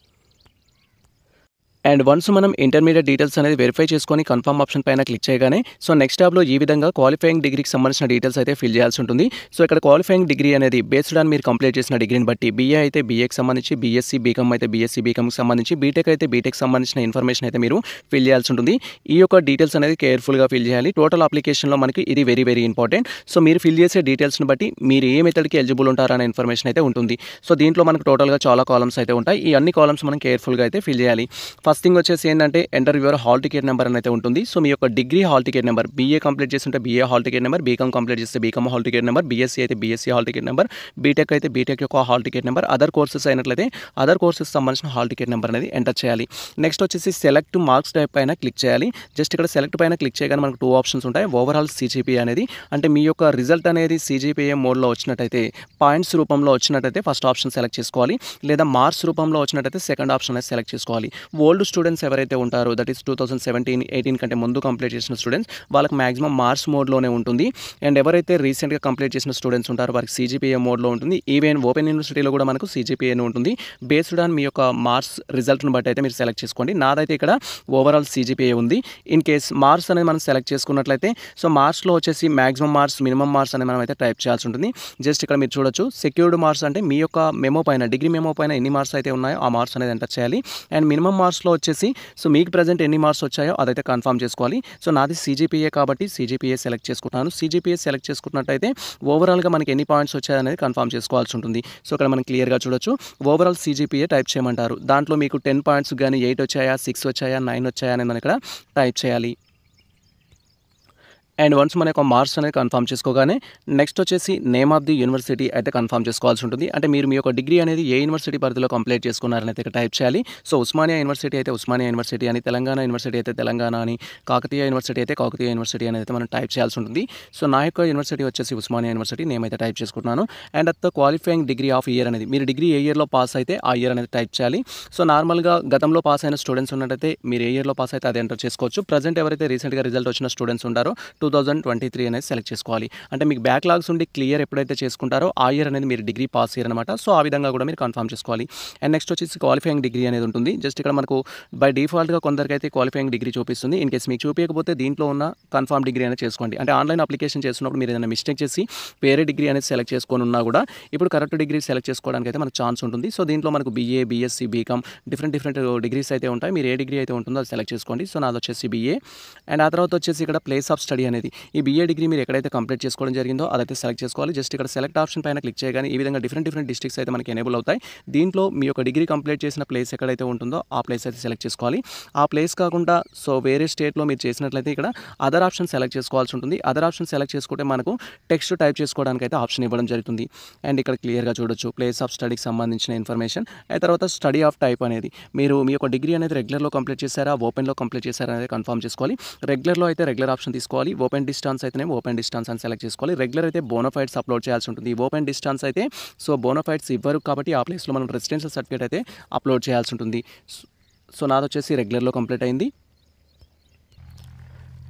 and once మనం ఇంటర్మీడియట్ డీటెయిల్స్ అనేది వెరిఫై చేసుకొని కన్ఫర్మ్ ఆప్షన్ పైన క్లిక్ చేయగానే సో నెక్స్ట్ ట్యాబ్లో ఈ విధంగా క్వాలిఫైయింగ్ డిగ్రీకి సంబంధించిన డీటెయిల్స్ అయితే ఫిల్ చేయాల్సి ఉంటుంది సో ఇక్కడ క్వాలిఫైయింగ్ డిగ్రీ అనేది బేస్డ్ ఆన్ మీరు కంప్లీట్ చేసిన డిగ్రీని బట్టి బీఏ అయితే బీఏకి సంబంధించి బీఎస్సీ బీకామ్ అయితే బీఎస్సీ బీకామ్కి సంబంధించి బీటెక్ అయితే బీటెక్ సంబంధించిన ఇన్ఫర్మేషన్ అయితే మీరు ఫిల్ చేయాల్సి ఉంటుంది ఈ యొక్క డీటెయిల్స్ అనేది కేర్ఫుల్గా ఫిల్ చేయాలి టోటల్ అప్లికేషన్లో మనకి ఇది వెరీ వెరీ ఇంపార్టెంట్ సో మీరు ఫిల్ చేసే డీటెయిల్స్ని బట్టి మీరు ఏ మెథడ్కి ఎలిజిబుల్ ఉంటారనే ఇన్ఫర్మేషన్ అయితే ఉంటుంది సో దీంట్లో మనకు టోటల్గా చాలా కాలమ్స్ అయితే ఉంటాయి ఈ అన్ని కాలమ్స్ మనం కేర్ఫుల్గా అయితే ఫిల్ చేయాలి ఫస్ట్ థింగ్ వచ్చేసి ఏంటంటే ఎంటర్ హాల్ టికెట్ నెంబర్ అని అయితే ఉంటుంది సో మీ యొక్క degree hall ticket number BA complete చేస్తుంటే BA hall ticket number BCom complete చేస్తే BCom hall ticket number BSc అయితే BSc hall ticket number BTech అయితే బీటెక్ యొక్క hall ticket number other courses అయినట్లయితే అదర్ కోర్సెస్ సంబంధించిన hall ticket number అనేది enter చేయాలి next వచ్చేసి సెలెక్ట్ మార్క్స్ టైప్ పైన క్లిక్ చేయాలి జస్ట్ ఇక్కడ సెలెక్ట్ పైన క్లిక్ చేయగానే మనకు టూ ఆప్షన్స్ ఉంటాయి ఓవరాల్ సీజీపీ అనేది అంటే మీ యొక్క రిజల్ట్ అనేది సీజీపీఏ మోడ్లో వచ్చినట్టయితే పాయింట్స్ రూపంలో వచ్చినట్టయితే ఫస్ట్ ఆప్షన్ సెలెక్ట్ చేసుకోవాలి లేదా మార్క్స్ రూపంలో వచ్చినట్టయితే సెకండ్ ఆప్షన్ అనేది సెలెక్ట్ చేసుకోవాలి ఓల్డ్ ఓల్డ్ స్టూడెంట్స్ ఎవరైతే ఉంటారో that is two thousand seventeen eighteen కంటే ముందు కంప్లీట్ చేసిన స్టూడెంట్స్ వాళ్ళకి మాక్సిమం మార్క్స్ మోడ్లోనే ఉంటుంది అండ్ ఎవరైతే రీసెంట్గా కంప్లీట్ చేసిన స్టూడెంట్స్ ఉంటారో వారికి సీజీపీఏ మోడ్లో ఉంటుంది ఈవెన్ ఓపెన్ యూనివర్సిటీలో కూడా మనకు సీజీపీఏ ఉంటుంది బేస్డ్ ఆన్ మీ యొక్క మార్క్స్ రిజల్ట్ను బట్టి అయితే మీరు సెలెక్ట్ చేసుకోండి నాదైతే ఇక్కడ ఓవరాల్ సీజీపీఏ ఉంది ఇన్ కేస్ మార్క్స్ అనేది మనం సెలెక్ట్ చేసుకున్నట్లయితే సో మార్క్స్లో వచ్చేసి మాక్సిమం మార్క్స్ మినిమం మార్క్స్ అనేది మనం అయితే టైప్ చేయాల్సి ఉంటుంది జస్ట్ ఇక్కడ మీరు చూడొచ్చు సెక్యూర్డ్ మార్క్స్ అంటే మీ యొక్క మెమో పైన డిగ్రీ మెమో పైన ఎన్ని మార్క్స్ అయితే ఉన్నాయో ఆ మార్క్స్ అనేది ఎంటర్ చేయాలి అండ్ మినిమం మార్క్స్లో వచ్చేసి సో మీకు ప్రజెంట్ ఎన్ని మార్క్స్ వచ్చాయో అదైతే కన్ఫామ్ చేసుకోవాలి సో నాది సీజీపీఏ కాబట్టి సీజీపీఏ సెలెక్ట్ చేసుకుంటున్నాను సీజీపీఏ సెలెక్ట్ చేసుకున్నట్టయితే ఓవరాల్గా మనకి ఎన్ని పాయింట్స్ వచ్చాయనేది కన్ఫామ్ చేసుకోవాల్సి ఉంటుంది సో ఇక్కడ మనం క్లియర్గా చూడొచ్చు ఓవరాల్ సీజీపీఏ టైప్ చేయమంటారు దాంట్లో మీకు టెన్ పాయింట్స్ కానీ ఎయిట్ వచ్చాయా సిక్స్ వచ్చాయా నైన్ వచ్చాయా అనేది మనం ఇక్కడ టైప్ చేయాలి అండ్ వన్స్ మన యొక్క మార్క్స్ అనేది కన్ఫామ్ చేసుకోగానే నెక్స్ట్ వచ్చేసి నేమ్ ఆఫ్ ది యూనివర్సిటీ అయితే కన్ఫామ్ చేసుకోవాల్సి ఉంటుంది అంటే మీరు మీ యొక్క డిగ్రీ అనేది ఏ యూనివర్సిటీ పరిధిలో కంప్లీట్ చేసుకున్నారని అయితే టైప్ చేయాలి సో ఉస్మానియా యూనివర్సిటీ అయితే ఉస్మానియా యూనివర్సిటీ అని తెలంగాణ యూనివర్సిటీ అయితే తెలంగాణ అని కాకతీయ యూనివర్సిటీ అయితే కాకతీయ యూనివర్సిటీ అనేది అయితే మనం టైప్ చేయాల్సి ఉంటుంది సో నా యొక్క యూనివర్సిటీ వచ్చేసి ఉస్మానియా యూనివర్సిటీ నేమ్ అయితే టైప్ చేసుకుంటున్నాను అండ్ అత్త క్వాలిఫైయింగ్ డిగ్రీ ఆఫ్ ఇయర్ అనేది మీరు డిగ్రీ ఏ ఇయర్లో పాస్ అయితే ఆ ఇయర్ అనేది టైప్ చేయాలి సో నార్మల్గా గతంలో పాస్ అయిన స్టూడెంట్స్ ఉన్నట్టయితే మీరు ఏ ఇయర్లో పాస్ అయితే అది ఎంటర్ చేసుకోవచ్చు ప్రజెంట్ ఎవరైతే రీసెంట్గా రిజల్ట్ వచ్చిన స్టూడెంట్స్ ఉంటారో టూ థౌజండ్ ట్వంటీ త్రీ అనేది సెలెక్ట్ చేసుకోవాలి అంటే మీకు బ్యాక్లాగ్స్ ఉండి క్లియర్ ఎప్పుడైతే చేసుకుంటారో ఆ ఇయర్ అనేది మీరు డిగ్రీ పాస్ ఇయర్ అనమాట సో ఆ విధంగా కూడా మీరు కన్ఫర్మ్ చేసుకోవాలి అండ్ నెక్స్ట్ వచ్చేసి క్వాలిఫైయింగ్ డిగ్రీ అనేది ఉంటుంది జస్ట్ ఇక్కడ మనకు బై డిఫాల్ట్గా కొందరికైతే క్వాలిఫైయింగ్ డిగ్రీ చూపిస్తుంది ఇన్ కేసు మీకు చూపించకపోతే దీంట్లో ఉన్న కన్ఫర్మ్ డిగ్రీ అనేది చేసుకోండి అంటే ఆన్లైన్ అప్లికేషన్ చేసినప్పుడు మీరు ఏదైనా మిస్టేక్ చేసి వేరే డిగ్రీ అనేది సెలెక్ట్ చేసుకొని ఉన్నా కూడా ఇప్పుడు కరెక్ట్ డిగ్రీ సెలెక్ట్ చేసుకోవడానికి అయితే మనకు ఛాన్స్ ఉంటుంది సో దీంట్లో మనకు BA BSc BCom different different degrees అయితే ఉంటాయి మీరు ఏ డిగ్రీ అయితే ఉంటుందో అది సెలెక్ట్ చేసుకోండి సో నాది వచ్చేసి బీఏ అండ్ ఆ తర్వాత వచ్చేసి ఇక్కడ ప్లేస్ ఆఫ్ స్టడీ అనేది ఈ బీఏ డిగ్రీ మీరు ఎక్కడైతే కంప్లీట్ చేసుకోవడం జరిగిందో అదైతే సెలెక్ట్ చేసుకోవాలి జస్ట్ ఇక్కడ సెలెక్ట్ ఆప్షన్ పైన క్లిక్ చేయగానే ఈ విధంగా డిఫరెంట్ డిఫరెంట్ డిస్ట్రిక్స్ అయితే మనకి ఎనేబుల్ అవుతాయి దీంట్లో మీ యొక్క డిగ్రీ కంప్లీట్ చేసిన ప్లేస్ ఎక్కడైతే ఉంటుందో ఆ ప్లేస్ అయితే సెలెక్ట్ చేసుకోవాలి ఆ ప్లేస్ కాకుండా సో వేరే స్టేట్లో మీరు చేసినట్లయితే ఇక్కడ అదర్ ఆప్షన్ సెలెక్ట్ చేసుకోవాల్సి ఉంటుంది అదర్ ఆప్షన్ సెలెక్ట్ చేసుకుంటే మనకు టెక్స్ట్ టైప్ చేసుకోవడానికి అయితే ఆప్షన్ ఇవ్వడం జరుగుతుంది అండ్ ఇక్కడ క్లియర్గా చూడొచ్చు ప్లేస్ ఆఫ్ స్టడీకి సంబంధించిన ఇన్ఫర్మేషన్ ఆ తర్వాత స్టడీ ఆఫ్ టైప్ అనేది మీరు మీ యొక్క డిగ్రీ అనేది రెగ్యులర్లో కంప్లీట్ చేశారా ఓపెన్లో కంప్లీట్ చేశారా అనేది కన్ఫర్మ్ చేసుకోవాలి రెగ్యులర్లో అయితే రెగ్యులర్ ఆప్షన్ తీసుకోవాలి ఓపెన్ డిస్టాన్స్ అయితే ఓపెన్ డిస్టాన్స్ అని సెలెక్ట్ చేసుకోవాలి రెగ్యులర్ అయితే బోనోఫైడ్స్ అప్లోడ్ చేయాల్సి ఉంటుంది ఈ ఓపెన్ డిస్టాన్స్ అయితే సో బోనోఫైడ్స్ ఇవ్వరు కాబట్టి ఆ ప్లేస్లో మనం రెసిడెన్షియల్ సర్టిఫికేట్ అయితే అప్లోడ్ చేయాల్సి ఉంటుంది సో నాది వచ్చేసి రెగ్యులర్లో కంప్లీట్ అయింది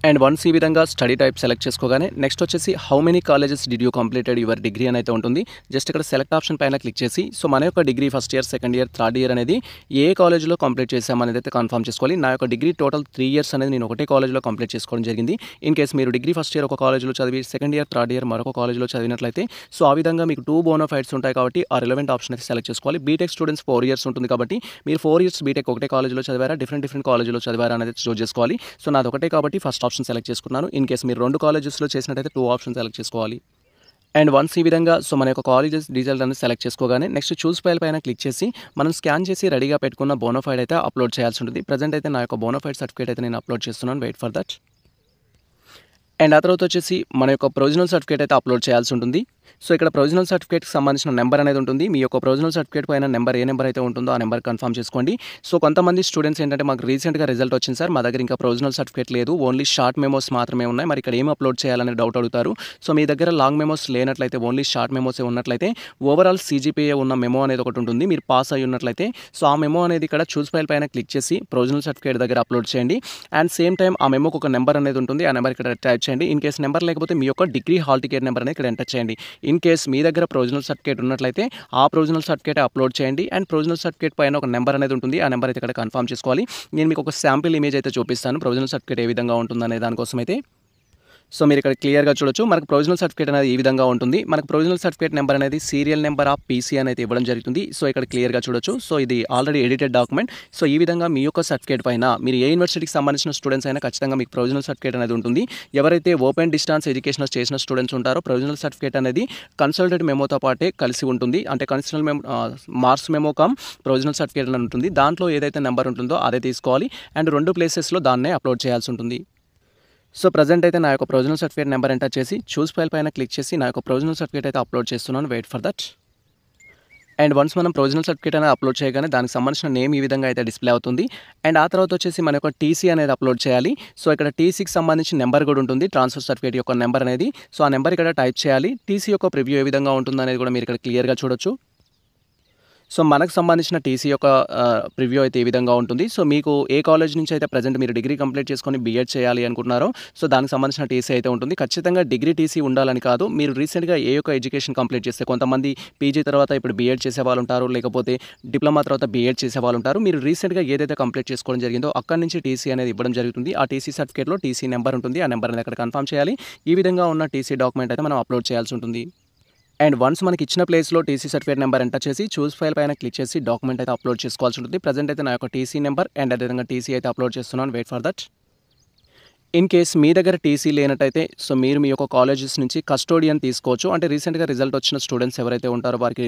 అండ్ వన్స్ ఈ విధంగా స్టడీ టైప్ సెలెక్ట్ చేసుకోగానే నెక్స్ట్ వచ్చేసి how many colleges did you completed your degree అని అయితే ఉంటుంది జస్ట్ ఇక్కడ సెలెక్ట్ ఆప్షన్ పైన క్లిక్ చేసి సో మన యొక్క degree first year second year third year అనేది ఏ కాలేజ్లో కంప్లీట్ అనేది అయితే కన్ఫర్మ్ చేసుకోవాలి నా యొక్క డిగ్రీ టోటల్ త్రీ ఇయర్స్ అనేది నేను ఒకటే కాలేజ్లో కంప్లీట్ చేసుకోవడం జరిగింది ఇన్ కేసు మీరు డిగ్రీ ఫస్ట్ ఇయర్ ఒక కాలేజ్లో చదివి సెకండ్ ఇయర్ థర్డ్ ఇయర్ మరొక కాలేజ్లో చదివినట్లయితే సో ఆ విధంగా మీకు టూ బోనోఫైడ్స్ ఉంటాయి కాబట్టి ఆ రిలవెంట్ ఆప్షన్ అయితే సెలెక్ట్ చేసుకోవాలి బీటెక్ స్టూడెంట్స్ ఫోర్ ఇయర్స్ ఉంటుంది కాబట్టి మీరు ఫోర్ ఇయర్స్ బీటెక్ ఒకటే కాలేజ్లో చదివారా డిఫరెంట్ డిఫరెంట్ కాలేజ్లో చదివారా అనేది చూస్ చేసుకోవాలి సో నాది ఒకటే కాబట్టి ఫస్ట్ ఆప్షన్ ఆప్షన్ సెలెక్ట్ చేసుకున్నాను ఇన్ కేసు మీరు రెండు కాలేజెస్లో చేసినట్టయితే టూ ఆప్షన్ సెలెక్ట్ చేసుకోవాలి అండ్ వన్స్ ఈ విధంగా సో మన యొక్క కాలేజెస్ డీటెయిల్ అనేది సెలెక్ట్ చేసుకోగానే నెక్స్ట్ చూస్ ఫైల్ పైన క్లిక్ చేసి మనం స్కాన్ చేసి రెడీగా పెట్టుకున్న బోనోఫైడ్ అయితే అప్లోడ్ చేయాల్సి ఉంటుంది ప్రజెంట్ అయితే నా యొక్క బోనోఫైడ్ సర్టిఫికేట్ అయితే నేను అప్లోడ్ చేస్తున్నాను వెయిట్ ఫర్ దట్ అండ్ ఆ తర్వాత వచ్చేసి మన యొక్క ప్రొవిజనల్ సర్టిఫికేట్ అయితే అప్లోడ్ చేయాల్సి ఉంటుంది సో ఇక్కడ ప్రొవిజనల్ సర్టిఫికేట్కి సంబంధించిన నెంబర్ అనేది ఉంటుంది మీ యొక్క ప్రొవిజనల్ సర్టిఫికేట్ పైన నెంబర్ ఏ నెంబర్ అయితే ఉంటుందో ఆ నెంబర్ కన్ఫర్మ్ చేసుకోండి సో కొంతమంది స్టూడెంట్స్ ఏంటంటే మాకు రీసెంట్గా రిజల్ట్ వచ్చింది సార్ మా దగ్గర ఇంకా ప్రొవిజనల్ సర్టిఫికేట్ లేదు ఓన్లీ షార్ట్ మెమోస్ మాత్రమే ఉన్నాయి మరి ఇక్కడ ఏం అప్లోడ్ చేయాలని డౌట్ అడుగుతారు సో మీ దగ్గర లాంగ్ మెమోస్ లేనట్లయితే ఓన్లీ షార్ట్ మెమోస్ ఉన్నట్లయితే ఓవరాల్ సీజీపీఏ ఉన్న మెమో అనేది ఒకటి ఉంటుంది మీరు పాస్ అయి ఉన్నట్లయితే సో ఆ మెమో అనేది ఇక్కడ చూస్ ఫైల్ పైన క్లిక్ చేసి ప్రొవిజనల్ సర్టిఫికేట్ దగ్గర అప్లోడ్ చేయండి అండ్ సేమ్ టైం ఆ మెమోకి ఒక నెంబర్ అనేది ఉంటుంది ఆ నెంబర్ ఇక్కడ టైప్ చేయండి ఇన్ కేసు నెంబర్ లేకపోతే మీ యొక్క డిగ్రీ హాల్ టికెట్ నెంబర్ అనేది ఇక్కడ ఎంటర్ చేయండి ఇన్ కేస్ మీ దగ్గర ప్రొవిజనల్ సర్టిఫికేట్ ఉన్నట్లయితే ఆ ప్రొవిజనల్ సర్టిఫికేట్ అప్లోడ్ చేయండి అండ్ ప్రొవిజనల్ సర్టిఫికేట్ పైన ఒక నెంబర్ అనేది ఉంటుంది ఆ నెంబర్ అయితే ఇక్కడ కన్ఫర్మ్ చేసుకోవాలి నేను మీకు ఒక శాంపిల్ ఇమేజ్ అయితే చూపిస్తాను ప్రొవిజనల్ సర్టిఫికేట్ ఏ విధంగా ఉంటుందనే దానికోసం అయితే సో మీరు ఇక్కడ క్లియర్గా చూడొచ్చు మనకు ప్రొవిజనల్ సర్టిఫికేట్ అనేది ఈ విధంగా ఉంటుంది మనకు ప్రొవిజనల్ సర్టిఫికేట్ నెంబర్ అనేది సీరియల్ నెంబర్ ఆఫ్ పీసీ అనేది ఇవ్వడం జరుగుతుంది సో ఇక్కడ క్లియర్గా చూడొచ్చు సో ఇది ఆల్రెడీ ఎడిటెడ్ డాక్యుమెంట్ సో ఈ విధంగా మీ యొక్క సర్టిఫికేట్ పైన మీరు ఏ యూనివర్సిటీకి సంబంధించిన స్టూడెంట్స్ అయినా ఖచ్చితంగా మీకు ప్రొవిజనల్ సర్టిఫికేట్ అనేది ఉంటుంది ఎవరైతే ఓపెన్ డిస్టాన్స్ ఎడ్యుకేషన్ చేసిన స్టూడెంట్స్ ఉంటారో ప్రొవిజనల్ సర్టిఫికేట్ అనేది కన్సల్టెడ్ మెమోతో పాటే కలిసి ఉంటుంది అంటే కన్సల్ marks memo come provisional certificate అని ఉంటుంది దాంట్లో ఏదైతే నెంబర్ ఉంటుందో అదే తీసుకోవాలి అండ్ రెండు ప్లేసెస్లో దాన్నే అప్లోడ్ చేయాల్సి ఉంటుంది సో ప్రజెంట్ అయితే నా యొక్క ప్రొవిజనల్ సర్టిఫికేట్ నెంబర్ ఎంటర్ చేసి చూస్ ఫైల్ పైన క్లిక్ చేసి నా యొక్క ప్రొవిజనల్ సర్టిఫికేట్ అయితే అప్లోడ్ చేస్తున్నాను wait for that and once మనం ప్రొవిజనల్ సర్టిఫికేట్ అనేది అప్లోడ్ చేయగానే దానికి సంబంధించిన నేమ్ ఈ విధంగా అయితే డిస్ప్లే అవుతుంది అండ్ ఆ తర్వాత వచ్చేసి మన యొక్క టీసీ అనేది అప్లోడ్ చేయాలి సో ఇక్కడ టీసీకి సంబంధించిన నెంబర్ కూడా ఉంటుంది ట్రాన్స్ఫర్ సర్టిఫికేట్ యొక్క నెంబర్ అనేది సో ఆ నెంబర్ ఇక్కడ టైప్ చేయాలి టీసీ యొక్క ప్రివ్యూ ఏ విధంగా ఉంటుంది అనేది కూడా మీరు ఇక్కడ క్లియర్గా చూడొచ్చు సో మనకు సంబంధించిన టీసీ యొక్క ప్రివ్యూ అయితే ఈ విధంగా ఉంటుంది సో మీకు ఏ కాలేజ్ నుంచి అయితే ప్రజెంట్ మీరు డిగ్రీ కంప్లీట్ చేసుకొని బీఎడ్ చేయాలి అనుకుంటున్నారో సో దానికి సంబంధించిన టీసీ అయితే ఉంటుంది ఖచ్చితంగా డిగ్రీ టీసీ ఉండాలని కాదు మీరు రీసెంట్గా ఏ యొక్క ఎడ్యుకేషన్ కంప్లీట్ చేస్తే కొంతమంది పీజీ తర్వాత ఇప్పుడు బీఎడ్ చేసే వాళ్ళు ఉంటారు లేకపోతే డిప్లొమా తర్వాత బీఎడ్ చేసే వాళ్ళు ఉంటారు మీరు రీసెంట్గా ఏదైతే కంప్లీట్ చేసుకోవడం జరిగిందో అక్కడి నుంచి టీసీ అనేది ఇవ్వడం జరుగుతుంది ఆ టీసీ సర్టిఫికేట్లో టీసీ నెంబర్ ఉంటుంది ఆ నెంబర్ అనేది అక్కడ కన్ఫర్మ్ చేయాలి ఈ విధంగా ఉన్న టీసీ డాక్యుమెంట్ అయితే మనం అప్లోడ్ చేయాల్సి ఉంటుంది అండ్ వన్స్ మనకి ఇచ్చిన ప్లేస్లో టీసీ సర్టిఫికేట్ నెంబర్ ఎంటర్ చేసి చూస్ ఫైల్ పైన క్లిక్ చేసి డాక్యుమెంట్ అయితే అప్లోడ్ చేసుకోవాల్సి ఉంటుంది ప్రజెంట్ అయితే నా యొక్క టీసీ నెంబర్ అండ్ అదేవిధంగా టీసీ అయితే అప్లోడ్ చేస్తున్నాను wait for that in case మీ దగ్గర టీసీ లేనట్టయితే సో మీరు మీ యొక్క కాలేజెస్ నుంచి కస్టోడియన్ తీసుకోవచ్చు అంటే రీసెంట్గా రిజల్ట్ వచ్చిన స్టూడెంట్స్ ఎవరైతే ఉంటారో వారికి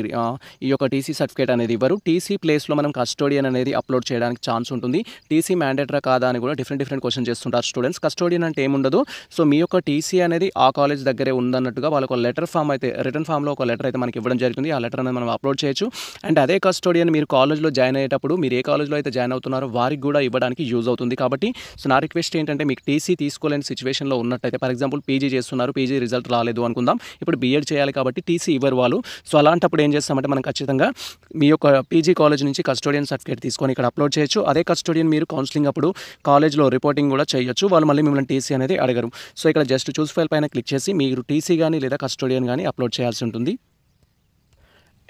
ఈ యొక్క టీసీ సర్టిఫికేట్ అనేది ఇవ్వరు టీసీ ప్లేస్లో మనం కస్టోడియన్ అనేది అప్లోడ్ చేయడానికి ఛాన్స్ ఉంటుంది టీసీ మ్యాండేటరా కాదా అని కూడా డిఫరెంట్ డిఫరెంట్ క్వశ్చన్ చేస్తుంటారు స్టూడెంట్స్ కస్టోడియన్ అంటే ఏముండదు సో మీ యొక్క టీసీ అనేది ఆ కాలేజ్ దగ్గరే ఉందన్నట్టుగా వాళ్ళకు లెటర్ ఫామ్ అయితే రిటర్న్ ఫామ్లో ఒక లెటర్ అయితే మనకి ఇవ్వడం జరుగుతుంది ఆ లెటర్ అనేది మనం అప్లోడ్ చేయొచ్చు అండ్ అదే కస్టోడియన్ మీరు కాలేజ్లో జాయిన్ అయ్యేటప్పుడు మీరు ఏ కాలేజ్లో అయితే జాయిన్ అవుతున్నారో వారికి కూడా ఇవ్వడానికి యూజ్ అవుతుంది కాబట్టి సో నా రిక్వెస్ట్ ఏంటంటే మీకు టీసీ డిగ్రీ తీసుకోలేని సిచ్యువేషన్లో ఉన్నట్టయితే ఫర్ ఎగ్జాంపుల్ పీజీ చేస్తున్నారు పీజీ రిజల్ట్ రాలేదు అనుకుందాం ఇప్పుడు బీఎడ్ చేయాలి కాబట్టి టీసీ ఇవ్వరు వాళ్ళు సో అలాంటప్పుడు ఏం చేస్తామంటే మనం ఖచ్చితంగా మీ యొక్క పీజీ కాలేజ్ నుంచి కస్టోడియన్ సర్టిఫికేట్ తీసుకొని ఇక్కడ అప్లోడ్ చేయొచ్చు అదే కస్టోడియన్ మీరు కౌన్సిలింగ్ అప్పుడు కాలేజ్లో రిపోర్టింగ్ కూడా చేయొచ్చు వాళ్ళు మళ్ళీ మిమ్మల్ని టీసీ అనేది అడగరు సో ఇక్కడ జస్ట్ చూస్ ఫైల్ పైన క్లిక్ చేసి మీరు టీసీ కానీ లేదా కస్టోడియన్ కానీ అప్లోడ్ చేయాల్సి ఉంటుంది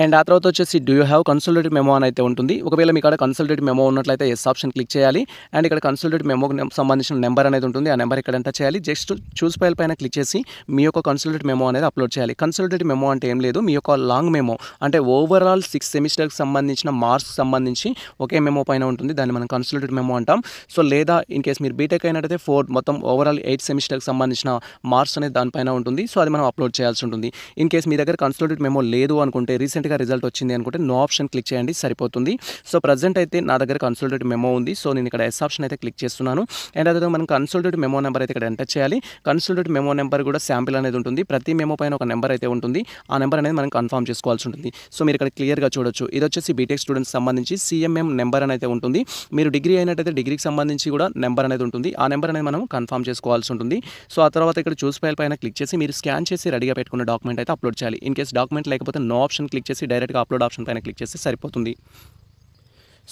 అండ్ ఆ తర్వాత వచ్చేసి do you have consolidated memo అని అయితే ఉంటుంది ఒకవేళ మీ కాడ కన్సల్టేట్ మెమో ఉన్నట్లయితే ఎస్ ఆప్షన్ క్లిక్ చేయాలి అండ్ ఇక్కడ కన్సల్టేట్ మెమో సంబంధించిన నెంబర్ అనేది ఉంటుంది ఆ నెంబర్ ఇక్కడ ఎంత చేయాలి జస్ట్ చూస్ ఫైల్ పైన క్లిక్ చేసి మీ యొక్క కన్సల్టేట్ మెమో అనేది అప్లోడ్ చేయాలి కన్సల్టేట్ మెమో అంటే ఏం లేదు మీ యొక్క లాంగ్ మెమో అంటే ఓవరాల్ సిక్స్ సెమిస్టర్కి సంబంధించిన మార్క్స్ సంబంధించి ఒకే మెమో పైన ఉంటుంది దాన్ని మనం కన్సల్టేట్ మెమో అంటాం సో లేదా ఇన్ కేస్ మీరు బీటెక్ అయినట్టయితే ఫోర్ మొత్తం ఓవరాల్ ఎయిట్ సెమిస్టర్కి సంబంధించిన మార్క్స్ అనేది దానిపైన ఉంటుంది సో అది మనం అప్లోడ్ చేయాల్సి ఉంటుంది ఇన్ కేస్ మీ దగ్గర కన్సల్టేట్ మెమో లేదు అనుకుంటే రీసెంట్ ఇన్స్టెంట్గా రిజల్ట్ వచ్చింది అనుకుంటే నో ఆప్షన్ క్లిక్ చేయండి సరిపోతుంది సో ప్రజెంట్ అయితే నా దగ్గర కన్సల్టేటివ్ మెమో ఉంది సో నేను ఇక్కడ ఎస్ ఆప్షన్ అయితే క్లిక్ చేస్తున్నాను అండ్ అదే మనం కన్సల్టేటివ్ మెమో నెంబర్ అయితే ఇక్కడ ఎంటర్ చేయాలి కన్సల్టేటివ్ మెమో నెంబర్ కూడా శాంపిల్ అనేది ఉంటుంది ప్రతి మెమో పైన ఒక నెంబర్ అయితే ఉంటుంది ఆ నెంబర్ అనేది మనం కన్ఫర్మ్ చేసుకోవాల్సి ఉంటుంది సో మీరు ఇక్కడ క్లియర్గా చూడొచ్చు ఇది వచ్చేసి బీటెక్ స్టూడెంట్స్ e సంబంధించి సిఎంఎం నెంబర్ అనేది ఉంటుంది మీరు డిగ్రీ అయినట్టయితే డిగ్రీకి సంబంధించి కూడా నెంబర్ అనేది ఉంటుంది ఆ నెంబర్ అనేది మనం కన్ఫర్మ్ చేసుకోవాల్సి ఉంటుంది సో ఆ తర్వాత ఇక్కడ చూసి ఫైల్ పైన క్లిక్ చేసి మీరు స్కాన్ చేసి రెడీగా పెట్టుకున్న డాక్యుమెంట్ అయితే అప్లోడ్ చేయాలి ఇన్ కేసు డాక్యుమెంట్ లేకపోతే నో ఆప్షన్ క్లిక్ చేసి చేసి డైరెక్ట్గా అప్లోడ్ ఆప్షన్ పైన క్లిక్ చేస్తే సరిపోతుంది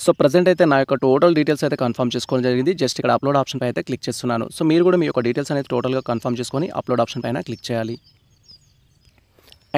సో ప్రజెంట్ అయితే నా యొక్క టోటల్ డీటెయిల్స్ అయితే కన్ఫర్మ్ చేసుకోవడం జరిగింది జస్ట్ ఇక్కడ అప్లోడ్ ఆప్షన్ పై అయితే క్లిక్ చేస్తున్నాను సో మీరు కూడా మీ యొక్క డీటెయిల్స్ అనేది టోటల్గా కన్ఫర్మ్ చేసుకొని అప్లోడ్ ఆప్షన్ పైన క్లిక్ చేయాలి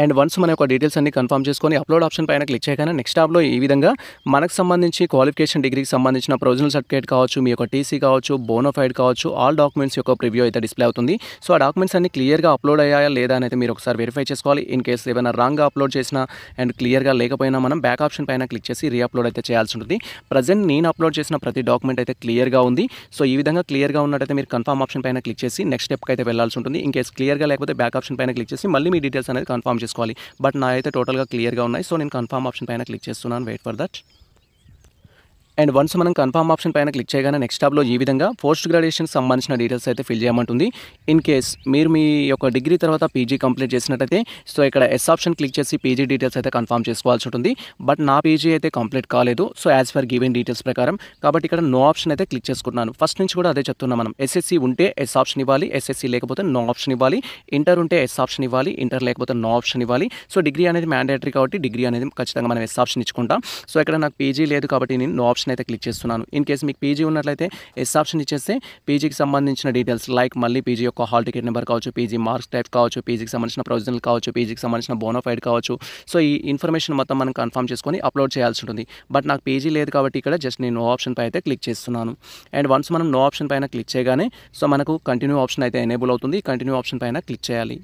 అండ్ వన్స్ మన యొక్క డీటెయిల్స్ అన్ని కన్ఫర్మ్ చేసుకొని అప్లోడ్ ఆప్షన్ పైన క్లిక్ చేయగానే నెక్స్ట్ టాబ్లో ఈ విధంగా మనకు సంబంధించి క్వాలిఫికేషన్ డిగ్రీకి సంబంధించిన ప్రొవిజనల్ సర్టిఫికేట్ కావచ్చు మీ యొక్క టీసీ కావచ్చు బోనోఫైడ్ కావచ్చు ఆల్ డాక్యుమెంట్స్ యొక్క ప్రివ్యూ అయితే డిస్ప్లే అవుతుంది సో ఆ డాక్యుమెంట్స్ అన్ని క్లియర్గా అప్లోడ్ అయ్యాయా లేదా అనేది మీరు ఒకసారి వెరిఫై చేసుకోవాలి ఇన్ కేస్ ఏమైనా రాంగ్గా అప్లోడ్ చేసినా అండ్ క్లియర్గా లేకపోయినా మనం బ్యాక్ ఆప్షన్ పైన క్లిక్ చేసి రీఅప్లోడ్ అయితే చేయాల్సి ఉంటుంది ప్రజెంట్ నేను అప్లోడ్ చేసిన ప్రతి డాక్యుమెంట్ అయితే క్లియర్గా ఉంది సో ఈ విధంగా క్లియర్గా ఉన్నట్టయితే మీరు కన్ఫర్మ్ ఆప్షన్ పైన క్లిక్ చేసి నెక్స్ట్ స్టెప్కి అయితే వెళ్ళాల్సి ఉంటుంది ఇన్ కేసు క్లియర్గా లేకపోతే బ్యాక్ ఆప్షన్ పైన క్లిక్ చేసి మళ్ళీ మీ డీటెయిల్స్ అనేది కన్ఫర్మ్ చేసుకోవాలి బట్ నా అయితే టోటల్గా క్లియర్గా ఉన్నాయి సో నేను కన్ఫర్మ్ ఆప్షన్ పైన క్లిక్ చేస్తున్నాను wait for that and once మనం కన్ఫర్మ్ ఆప్షన్ పైన క్లిక్ చేయగానే నెక్స్ట్ టాప్లో ఈ విధంగా పోస్ట్ గ్రాడ్యుయేషన్ సంబంధించిన డీటెయిల్స్ అయితే ఫిల్ చేయమంటుంది ఇన్ కేస్ మీరు మీ యొక్క డిగ్రీ తర్వాత పీజీ కంప్లీట్ చేసినట్టయితే సో ఇక్కడ ఎస్ ఆప్షన్ క్లిక్ చేసి పీజీ డీటెయిల్స్ అయితే కన్ఫామ్ చేసుకోవాల్సి ఉంటుంది బట్ నా పీజీ అయితే కంప్లీట్ కాలేదు so as per given details ప్రకారం కాబట్టి ఇక్కడ నో ఆప్షన్ అయితే క్లిక్ చేసుకుంటున్నాను ఫస్ట్ నుంచి కూడా అదే చెప్తున్నాం మనం ఎస్ఎస్సీ ఉంటే ఎస్ ఆప్షన్ ఇవ్వాలి ఎస్ఎస్సీ లేకపోతే నో ఆప్షన్ ఇవ్వాలి ఇంటర్ ఉంటే ఎస్ ఆప్షన్ ఇవ్వాలి ఇంటర్ లేకపోతే నో ఆప్షన్ ఇవ్వాలి సో డిగ్రీ అనేది మ్యాండేటరీ కాబట్టి డిగ్రీ అనేది ఖచ్చితంగా మనం ఎస్ ఆప్షన్ ఇచ్చుకుంటాం సో ఇక్కడ నాకు పీజీ లేదు కాబట్టి నేను నో ఆప్షన్ ఆప్షన్ అయితే క్లిక్ చేస్తున్నాను ఇన్ కేసు మీకు పీజీ ఉన్నట్లయితే ఎస్ ఆప్షన్ ఇచ్చేస్తే పీజీకి సంబంధించిన డీటెయిల్స్ లైక్ మళ్ళీ పీజీ యొక్క హాల్ టికెట్ నెంబర్ కావచ్చు పీజీ మార్క్స్ టైప్ కావచ్చు పీజీకి సంబంధించిన ప్రొవిజనల్ కావచ్చు పీజీకి సంబంధించిన బోనోఫైడ్ కావచ్చు సో ఈ ఇన్ఫర్మేషన్ మొత్తం మనం కన్ఫర్మ్ చేసుకొని అప్లోడ్ చేయాల్సి ఉంటుంది బట్ నాకు పీజీ లేదు కాబట్టి ఇక్కడ జస్ట్ నేను నో ఆప్షన్ పై అయితే క్లిక్ చేస్తున్నాను అండ్ వన్స్ మనం నో ఆప్షన్ పైన క్లిక్ చేయగానే సో మనకు కంటిన్యూ ఆప్షన్ అయితే ఎనేబుల్ అవుతుంది కంటిన్యూ ఆప్షన్ పైన క్లిక్ చేయాలి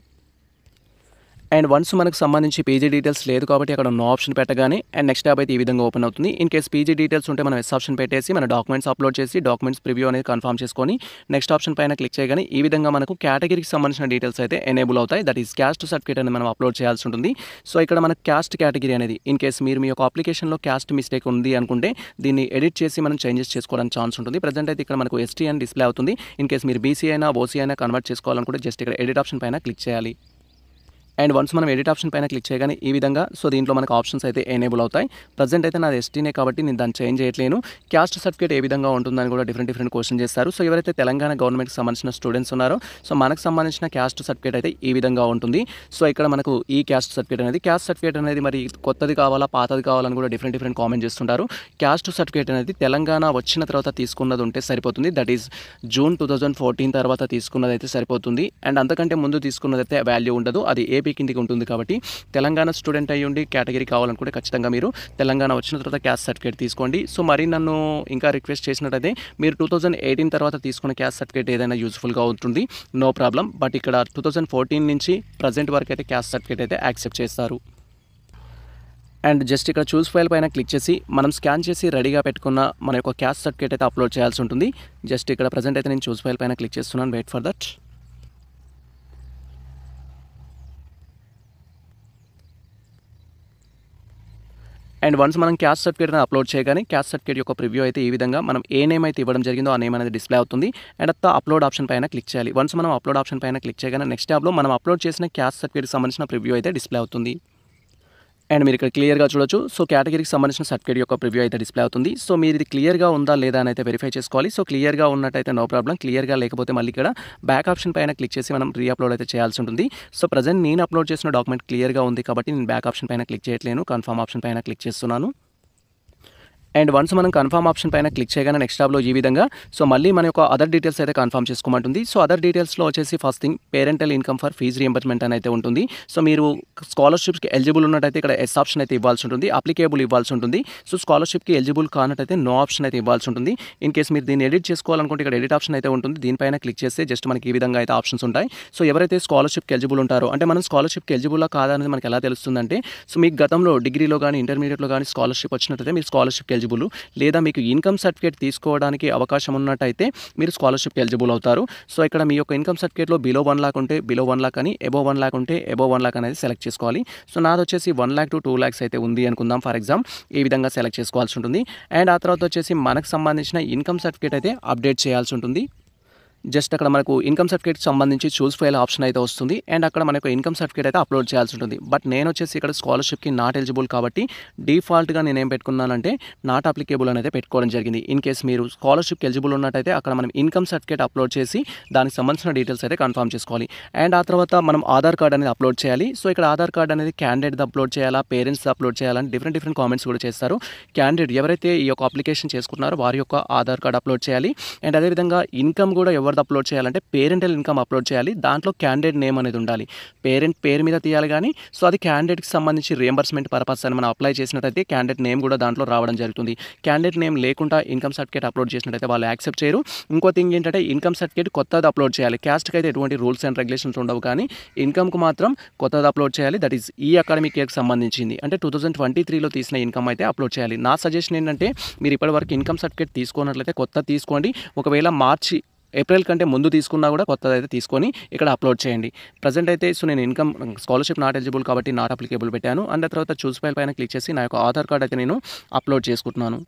అండ్ వన్స్ మనకు సంబంధించి పీజీ డీటెయిల్స్ లేదు కాబట్టి అక్కడ నో ఆప్షన్ పెట్టగానే అండ్ నెక్స్ట్ యాప్ అయితే ఈ విధంగా ఓపెన్ అవుతుంది ఇన్ కేస్ పీజీ డీటెయిల్స్ ఉంటే మనం ఎస్ ఆప్షన్ పెట్టేసి మన డాక్యుమెంట్స్ అప్లోడ్ చేసి డాక్యుమెంట్స్ ప్రివ్యూ అనేది కన్ఫర్మ్ చేసుకొని నెక్స్ట్ ఆప్షన్ పైన క్లిక్ చేయగానే ఈ విధంగా మనకు కేటగిరీకి సంబంధించిన డీటెయిల్స్ అయితే ఎనేబుల్ అవుతాయి దట్ ఈస్ క్యాస్ట్ సర్టిఫికేట్ అనేది మనం అప్లోడ్ చేయాల్సి ఉంటుంది సో ఇక్కడ మన క్యాస్ట్ కేటగిరీ అనేది ఇన్ కేస్ మీరు మీ యొక్క అప్లికేషన్లో క్యాస్ట్ మిస్టేక్ ఉంది అనుకుంటే దీన్ని ఎడిట్ చేసి మనం చేంజెస్ చేసుకోవడానికి ఛాన్స్ ఉంటుంది ప్రజెంట్ అయితే ఇక్కడ మనకు ఎస్టీ అని డిస్ప్లే అవుతుంది ఇన్ కేస్ మీరు బీసీ అయినా ఓసీ అయినా కన్వర్ట్ చేసుకోవాలనుకుంటే జస్ట్ ఇక్కడ ఎడిట్ ఆప్షన్ పైన క్లిక్ చేయాలి అండ్ వన్స్ మనం ఎడిట్ ఆప్షన్ పైన క్లిక్ చేయగానే ఈ విధంగా సో దీంట్లో మనకు ఆప్షన్స్ అయితే ఎనేబుల్ అవుతాయి ప్రజెంట్ అయితే నాది ఎస్టీనే కాబట్టి నేను దాన్ని చేంజ్ చేయట్లేను క్యాస్ట్ సర్టిఫికేట్ ఏ విధంగా ఉంటుందని కూడా డిఫరెంట్ డిఫరెంట్ క్వశ్చన్ చేస్తారు సో ఎవరైతే తెలంగాణ గవర్నమెంట్కి సంబంధించిన స్టూడెంట్స్ ఉన్నారో సో మనకు సంబంధించిన క్యాస్ట్ సర్టిఫికేట్ అయితే ఈ విధంగా ఉంటుంది సో ఇక్కడ మనకు ఈ క్యాస్ట్ సర్టిఫికేట్ అనేది క్యాస్ట్ సర్టిఫికేట్ అనేది మరి కొత్తది కావాలా పాతది కావాలని కూడా డిఫరెంట్ డిఫరెంట్ కామెంట్ చేస్తుంటారు క్యాస్ట్ సర్టిఫికేట్ అనేది తెలంగాణ వచ్చిన తర్వాత తీసుకున్నది ఉంటే సరిపోతుంది that is June two fourteen తర్వాత తీసుకున్నది అయితే సరిపోతుంది అండ్ అంతకంటే ముందు తీసుకున్నది అయితే వాల్యూ ఉండదు అది ఏపీ ఎంపీ కిందికి ఉంటుంది కాబట్టి తెలంగాణ స్టూడెంట్ అయ్యుండి కేటగిరీ కావాలనుకుంటే ఖచ్చితంగా మీరు తెలంగాణ వచ్చిన తర్వాత క్యాస్ట్ సర్టిఫికేట్ తీసుకోండి సో మరి నన్ను ఇంకా రిక్వెస్ట్ చేసినట్టయితే మీరు టూ థౌజండ్ ఎయిటీన్ తర్వాత తీసుకున్న క్యాస్ట్ సర్టిఫికేట్ ఏదైనా యూజ్ఫుల్గా ఉంటుంది నో ప్రాబ్లం బట్ ఇక్కడ టూ థౌజండ్ ఫోర్టీన్ నుంచి ప్రజెంట్ వరకు అయితే క్యాస్ట్ సర్టిఫికేట్ అయితే యాక్సెప్ట్ చేస్తారు అండ్ జస్ట్ ఇక్కడ చూస్ ఫైల్ పైన క్లిక్ చేసి మనం స్కాన్ చేసి రెడీగా పెట్టుకున్న మన యొక్క క్యాస్ట్ సర్టిఫికేట్ అయితే అప్లోడ్ చేయాల్సి ఉంటుంది జస్ట్ ఇక్కడ ప్రజెంట్ అయితే నేను చూస్ ఫైల్ పైన క్లిక్ చేస్తున్నాను wait for that and once మనం క్యాస్ట్ సర్టిఫికేట్ అప్లోడ్ చేయగానే క్యాస్ట్ సర్టిఫికేట్ యొక్క ప్రివ్యూ అయితే ఈ విధంగా మనం ఏ నేమ్ అయితే ఇవ్వడం జరిగిందో ఆ నేమ్ అనేది డిస్ప్లే అవుతుంది అండ్ అత్త అప్లోడ్ ఆప్షన్ పైన క్లిక్ చేయాలి వన్స్ మనం అప్లోడ్ ఆప్షన్ పైన క్లిక్ చేయగానే నెక్స్ట్ ట్యాబ్లో మనం అప్లోడ్ చేసిన క్యాస్ట్ సర్టిఫికేట్కి సంబంధించిన ప్రివ్యూ అయితే డిస్ప్లే అవుతుంది అండ్ మీరు ఇక్కడ క్లియర్గా చూడొచ్చు సో కేటగిరీకి సంబంధించిన సర్టిఫికేట్ యొక్క ప్రివ్యూ అయితే డిస్ప్లే అవుతుంది సో మీరు ఇది క్లియర్గా ఉందా లేదా అని అయితే వెరిఫై చేసుకోవాలి సో క్లియర్గా ఉన్నట్టయితే నో ప్రాబ్లం క్లియర్గా లేకపోతే మళ్ళీ ఇక్కడ బ్యాక్ ఆప్షన్ పైన క్లిక్ చేసి మనం రీ అప్లోడ్ అయితే చేయాల్సి ఉంటుంది సో ప్రజెంట్ నేను అప్లోడ్ చేసిన డాక్యుమెంట్ క్లియర్గా ఉంది కాబట్టి నేను బ్యాక్ ఆప్షన్ పైన క్లిక్ చేయట్లేను కన్ఫర్మ్ ఆప్షన్ పైన క్లిక్ చేస్తున్నాను అండ్ వన్స్ మనం కన్ఫర్మ్ ఆప్షన్ పైన క్లిక్ చేయగానే నెక్స్ట్ ట్యాబ్లో ఈ విధంగా సో మళ్ళీ మన యొక్క అదర్ డీటెయిల్స్ అయితే కన్ఫర్మ్ చేసుకోమంటుంది సో అదర్ డీటెయిల్స్లో వచ్చేసి first thing parental income for fees reimbursement అని అయితే ఉంటుంది సో మీరు స్కాలర్షిప్కి ఎలిజిబుల్ ఉన్నట్టయితే ఇక్కడ ఎస్ ఆప్షన్ అయితే ఇవ్వాల్సి ఉంటుంది అప్లికేబుల్ ఇవ్వాల్సి ఉంటుంది సో స్కాలర్షిప్కి ఎలిజిబుల్ కానట్టయితే నో ఆప్షన్ అయితే ఇవ్వాల్సి ఉంటుంది ఇన్ కేస్ మీరు దీన్ని ఎడిట్ చేసుకోవాలనుకుంటే ఇక్కడ ఎడిట్ ఆప్షన్ అయితే ఉంటుంది దీనిపైన క్లిక్ చేస్తే జస్ట్ మనకి ఈ విధంగా అయితే ఆప్షన్స్ ఉంటాయి సో ఎవరైతే స్కాలర్షిప్కి ఎలిజిబుల్ ఉంటారో అంటే మనం స్కాలర్షిప్కి ఎలిజిబుల్ కాదా అనేది మనకి ఎలా తెలుస్తుందంటే సో మీకు గతంలో డిగ్రీలో కానీ ఇంటర్మీడియట్లో కానీ స్కాలర్షిప్ వచ్చినట్టయితే మీరు స్కాలర్షిప్కి ఎలిజిబుల్ లేదా మీకు ఇన్కమ్ సర్టిఫికేట్ తీసుకోవడానికి అవకాశం ఉన్నట్టయితే మీరు స్కాలర్షిప్ ఎలిజిబుల్ అవుతారు సో ఇక్కడ మీ యొక్క ఇన్కమ్ సర్టిఫికేట్లో బిలో వన్ లాక్ ఉంటే బిలో వన్ లాక్ అని ఎబో వన్ లాక్ ఉంటే ఎబో వన్ లాక్ అనేది సెలెక్ట్ చేసుకోవాలి సో నాది వచ్చేసి one lakh to two lakhs అయితే ఉంది అనుకుందాం ఫర్ ఎగ్జామ్ ఈ విధంగా సెలెక్ట్ చేసుకోవాల్సి ఉంటుంది అండ్ ఆ తర్వాత వచ్చేసి మనకు సంబంధించిన ఇన్కమ్ సర్టిఫికేట్ అయితే అప్డేట్ చేయాల్సి ఉంటుంది జస్ట్ అక్కడ మనకు ఇన్కమ్ సర్టిఫికేట్ సంబంధించి చూస్ ఫైల్ ఆప్షన్ అయితే వస్తుంది అండ్ అక్కడ మనకు ఇన్కమ్ సర్టిఫికేట్ అయితే అప్లోడ్ చేయాల్సి ఉంటుంది బట్ నేను వచ్చేసి ఇక్కడ స్కాలర్షిప్కి నాట్ ఎలిజిబుల్ కాబట్టి డిఫాల్ట్గా నేను ఏం పెట్టుకున్నానంటే నాట్ అప్లికేబుల్ అనేది పెట్టుకోవడం జరిగింది ఇన్ కేస్ మీరు స్కాలర్షిప్కి ఎలిజిబుల్ ఉన్నట్టయితే అక్కడ మనం ఇన్కమ్ సర్టిఫికేట్ అప్లోడ్ చేసి దానికి సంబంధించిన డీటెయిల్స్ అయితే కన్ఫర్మ్ చేసుకోవాలి అండ్ ఆ తర్వాత మనం ఆధార్ కార్డ్ అనేది అప్లోడ్ చేయాలి సో ఇక్కడ ఆధార్ కార్డ్ అనేది క్యాండిడేట్ అప్లోడ్ చేయాలా పేరెంట్స్ అప్లోడ్ చేయాలని డిఫరెంట్ డిఫరెంట్ కామెంట్స్ కూడా చేస్తారు క్యాండిడేట్ ఎవరైతే ఈ యొక్క అప్లికేషన్ చేసుకున్నారో వారి యొక్క ఆధార్ కార్డ్ అప్లోడ్ చేయాలి అండ్ అదేవిధంగా ఇన్కమ్ కూడా ఎవరు ఎవరిది అప్లోడ్ చేయాలంటే పేరెంటల్ ఇన్కమ్ అప్లోడ్ చేయాలి దాంట్లో క్యాండిడేట్ నేమ్ అనేది ఉండాలి పేరెంట్ పేరు మీద తీయాలి కానీ సో అది క్యాండిడేట్కి సంబంధించి రియంబర్స్మెంట్ పర్పస్ అని మనం అప్లై చేసినట్టయితే క్యాండిడేట్ నేమ్ కూడా దాంట్లో రావడం జరుగుతుంది క్యాండిడేట్ నేమ్ లేకుండా ఇన్కమ్ సర్టిఫికేట్ అప్లోడ్ చేసినట్టయితే వాళ్ళు యాక్సెప్ట్ చేయరు ఇంకో థింగ్ ఏంటంటే ఇన్కమ్ సర్టిఫికేట్ కొత్తది అప్లోడ్ చేయాలి క్యాస్ట్కి అయితే ఎటువంటి రూల్స్ అండ్ రెగ్యులేషన్స్ ఉండవు కానీ ఇన్కమ్కి మాత్రం కొత్తది అప్లోడ్ చేయాలి దట్ ఈస్ ఈ అకాడమిక్ ఇయర్కి సంబంధించింది అంటే టూ థౌసండ్ ట్వంటీ త్రీలో తీసిన ఇన్కమ్ అయితే అప్లోడ్ చేయాలి నా సజెషన్ ఏంటంటే మీరు ఇప్పటివరకు ఇన్కమ్ సర్టిఫికేట్ తీసుకున్నట్లయితే కొత్త తీసుకోండి ఒకవేళ మార్చి ఏప్రిల్ కంటే ముందు తీసుకున్నా కూడా కొత్తది అయితే తీసుకొని ఇక్కడ అప్లోడ్ చేయండి ప్రజెంట్ అయితే సో నేను ఇన్కమ్ స్కాలర్షిప్ నాట్ ఎలిజిబుల్ కాబట్టి నాట్ అప్లికేబుల్ పెట్టాను అండ్ తర్వాత చూస్ ఫైల్ పైన క్లిక్ చేసి నా యొక్క ఆధార్ కార్డ్ అయితే నేను అప్లోడ్ చేసుకుంటున్నాను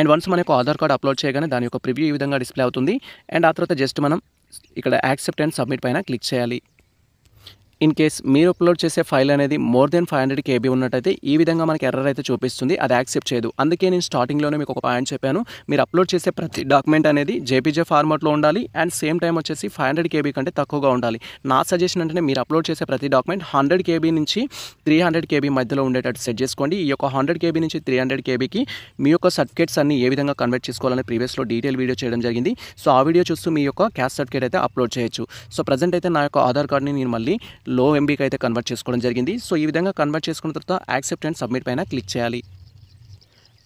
అండ్ వన్స్ మన యొక్క ఆధార్ కార్డ్ అప్లోడ్ చేయగానే దాని యొక్క ప్రివ్యూ ఈ విధంగా డిస్ప్లే అవుతుంది అండ్ ఆ తర్వాత జస్ట్ మనం ఇక్కడ యాక్సెప్ట్ అండ్ సబ్మిట్ పైన క్లిక్ చేయాలి ఇన్ కేస్ మీరు అప్లోడ్ చేసే ఫైల్ అనేది more than five hundred KB ఉన్నట్టయితే ఈ విధంగా మనకి ఎర్రర్ అయితే చూపిస్తుంది అది యాక్సెప్ట్ చేయదు అందుకే నేను స్టార్టింగ్లోనే మీకు ఒక పాయింట్ చెప్పాను మీరు అప్లోడ్ చేసే ప్రతి డాక్యుమెంట్ అనేది జేపీజే ఫార్మాట్లో ఉండాలి అండ్ సేమ్ టైం వచ్చేసి ఫైవ్ హండ్రెడ్ కేబీ కంటే తక్కువగా ఉండాలి నా సజెషన్ అంటే మీరు అప్లోడ్ చేసే ప్రతి డాక్యుమెంట్ హండ్రెడ్ కేబీ నుంచి త్రీ హండ్రెడ్ కేబీ మధ్యలో ఉండేటట్టు సెట్ చేసుకోండి ఈ యొక్క హండ్రెడ్ కేబీ నుంచి త్రీ హండ్రెడ్ కేబీకి మీ యొక్క సర్టిఫికేట్స్ అన్ని ఏ విధంగా కన్వర్ట్ చేసుకోవాలని ప్రీవియస్లో డీటెయిల్ వీడియో చేయడం జరిగింది సో ఆ వీడియో చూస్తూ మీ యొక్క క్యాస్ట్ సర్టిఫికేట్ అయితే అప్లోడ్ చేయొచ్చు సో ప్రజెంట్ అయితే నా యొక్క ఆధార్ కార్డ్ని నేను మళ్ళీ లో ఎంబీకి అయితే కన్వర్ట్ చేసుకోవడం జరిగింది సో ఈ విధంగా కన్వర్ట్ చేసుకున్న తర్వాత యాక్సెప్ట్ అండ్ సబ్మిట్ పైన క్లిక్ చేయాలి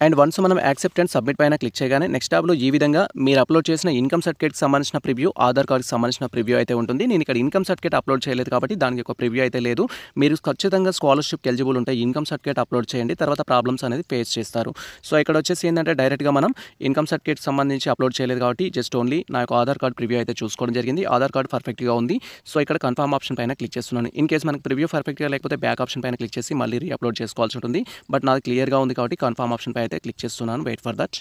అండ్ వన్స్ మనం యాక్సెప్ట్ అండ్ సబ్మిట్ పైన క్లిక్ చేయగానే నెక్స్ట్ ట్యాబ్లో ఈ విధంగా మీరు అప్లోడ్ చేసిన ఇన్కమ్ సర్టిఫికేట్కి సంబంధించిన ప్రివ్యూ ఆధార్ కార్డ్కి సంబంధించిన ప్రివ్యూ అయితే ఉంటుంది నేను ఇక్కడ ఇన్కమ్ సర్టిఫికేట్ అప్లోడ్ చేయలేదు కాబట్టి దానికి ఒక ప్రివ్యూ అయితే లేదు మీరు ఖచ్చితంగా స్కాలర్షిప్ ఎలిజిబుల్ ఉంటే ఇన్కమ్ సర్టిఫికేట్ అప్లోడ్ చేయండి తర్వాత ప్రాబ్లమ్స్ అనేది ఫేస్ చేస్తారు సో ఇక్కడ వచ్చేసి ఏంటంటే డైరెక్ట్గా మనం ఇన్కమ్ సర్టిఫికేట్ సంబంధించి అప్లోడ్ చేయలేదు కాబట్టి జస్ట్ ఓన్లీ నా యొక్క ఆధార్ కార్డ్ ప్రివ్యూ అయితే చూసుకోవడం జరిగింది ఆధార్ కార్డ్ పర్ఫెక్ట్గా ఉంది సో ఇక్కడ కన్ఫర్మ్ ఆప్షన్ పైన క్లిక్ చేస్తున్నాను ఇన్ కేసు మనకి ప్రివ్యూ పర్ఫెక్ట్గా లేకపోతే బ్యాక్ ఆప్షన్ పైన క్లిక్ చేసి మళ్ళీ రీ అప్లోడ్ చేసుకోవాల్సి ఉంటుంది బట్ నాది క్లియర్గా ఉంది కాబట్టి కన్ఫర్మ్ ఆప్షన్ పైన అయితే క్లిక్ చేస్తున్నాను wait for that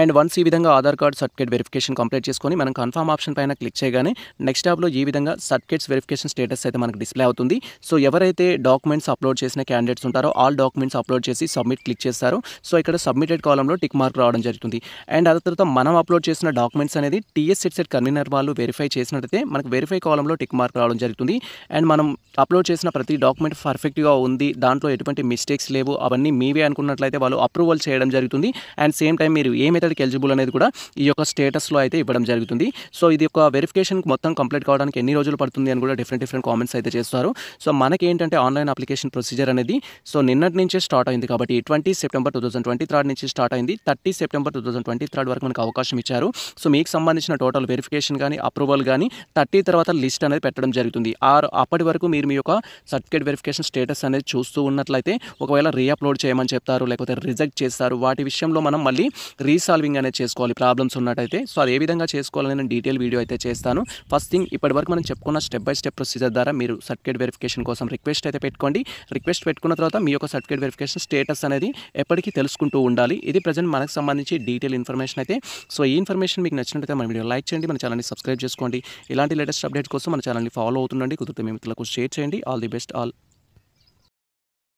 and once ఈ విధంగా Aadhaar card certificate verification complete చేసుకొని మనం కన్ఫర్మ్ ఆప్షన్ పైన క్లిక్ చేయగానే నెక్స్ట్ ట్యాబ్లో ఈ విధంగా సర్టిఫికేట్స్ వెరిఫికేషన్ స్టేటస్ అయితే మనకు డిస్ప్లే అవుతుంది సో ఎవరైతే డాక్యుమెంట్స్ అప్లోడ్ చేసిన క్యాండిడేట్స్ ఉంటారో ఆల్ డాక్యుమెంట్స్ అప్లోడ్ చేసి సబ్మిట్ క్లిక్ చేస్తారో సో ఇక్కడ సబ్మిటెడ్ కాలంలో టిక్ మార్క్ రావడం జరుగుతుంది అండ్ అదే తర్వాత మనం అప్లోడ్ చేసిన డాక్యుమెంట్స్ అనేది టీఎస్ సెట్ కన్వీనర్ వాళ్ళు వెరిఫై చేసినట్టయితే మనకు వెరిఫై కాలంలో టిక్ మార్క్ రావడం జరుగుతుంది అండ్ మనం అప్లోడ్ చేసిన ప్రతి డాక్యుమెంట్ పర్ఫెక్ట్గా ఉంది దాంట్లో ఎటువంటి మిస్టేక్స్ లేవు అవన్నీ మీవే అనుకున్నట్లయితే వాళ్ళు అప్రూవల్ చేయడం జరుగుతుంది అండ్ సేమ్ టైం మీరు ఏమైతే మెథడ్కి ఎలిజిబుల్ అనేది కూడా ఈ యొక్క స్టేటస్లో అయితే ఇవ్వడం జరుగుతుంది సో ఇది ఒక వెరిఫికేషన్ మొత్తం కంప్లీట్ కావడానికి ఎన్ని రోజులు పడుతుంది అని కూడా డిఫరెంట్ డిఫరెంట్ కామెంట్స్ అయితే చేస్తారు సో మనకి ఏంటంటే ఆన్లైన్ అప్లికేషన్ ప్రొసీజర్ అనేది సో నిన్నటి నుంచే స్టార్ట్ అయింది కాబట్టి twenty September two thousand twenty third నుంచి స్టార్ట్ అయింది thirty September two thousand twenty third వరకు మనకు అవకాశం ఇచ్చారు సో మీకు సంబంధించిన టోటల్ వెరిఫికేషన్ కానీ అప్రూవల్ కానీ థర్టీ తర్వాత లిస్ట్ అనేది పెట్టడం జరుగుతుంది ఆరు అప్పటి వరకు మీరు మీ యొక్క సర్టిఫికేట్ వెరిఫికేషన్ స్టేటస్ అనేది చూస్తూ ఉన్నట్లయితే ఒకవేళ రీఅప్లోడ్ చేయమని చెప్తారు లేకపోతే రిజెక్ట్ చేస్తారు వాటి విషయంలో మనం మళ్ళీ రీసాల్ సాల్వింగ్ అనేది చేసుకోవాలి ప్రాబ్లమ్స్ ఉన్నట్టయితే సో అది ఏ విధంగా చేసుకోవాలని నేను డీటెయిల్ వీడియో అయితే చేస్తాను ఫస్ట్ థింగ్ ఇప్పటివరకు మనం చెప్పుకున్న స్టెప్ బై స్టెప్ ప్రొసీజర్ ద్వారా మీరు సర్టిఫికేట్ వెరిఫికేషన్ కోసం రిక్వెస్ట్ అయితే పెట్టుకోండి రిక్వెస్ట్ పెట్టుకున్న తర్వాత మీ యొక్క సర్టిఫికేట్ వెరిఫికేషన్ స్టేటస్ అనేది ఎప్పటికీ తెలుసుకుంటూ ఉండాలి ఇది ప్రజెంట్ మనకు సంబంధించి డీటెయిల్ ఇన్ఫర్మేషన్ అయితే సో ఈ ఇన్ఫర్మేషన్ మీకు నచ్చినట్టయితే మన వీడియో లైక్ చేయండి మన ఛానల్ని సబ్స్క్రైబ్ చేసుకోండి ఇలాంటి లేటెస్ట్ అప్డేట్ కోసం మన ఛానల్ని ఫాలో అవుతుండండి కుదిరితే మీ మిత్రులకు షేర్ చేయండి ఆల్ ది బెస్ట్ ఆల్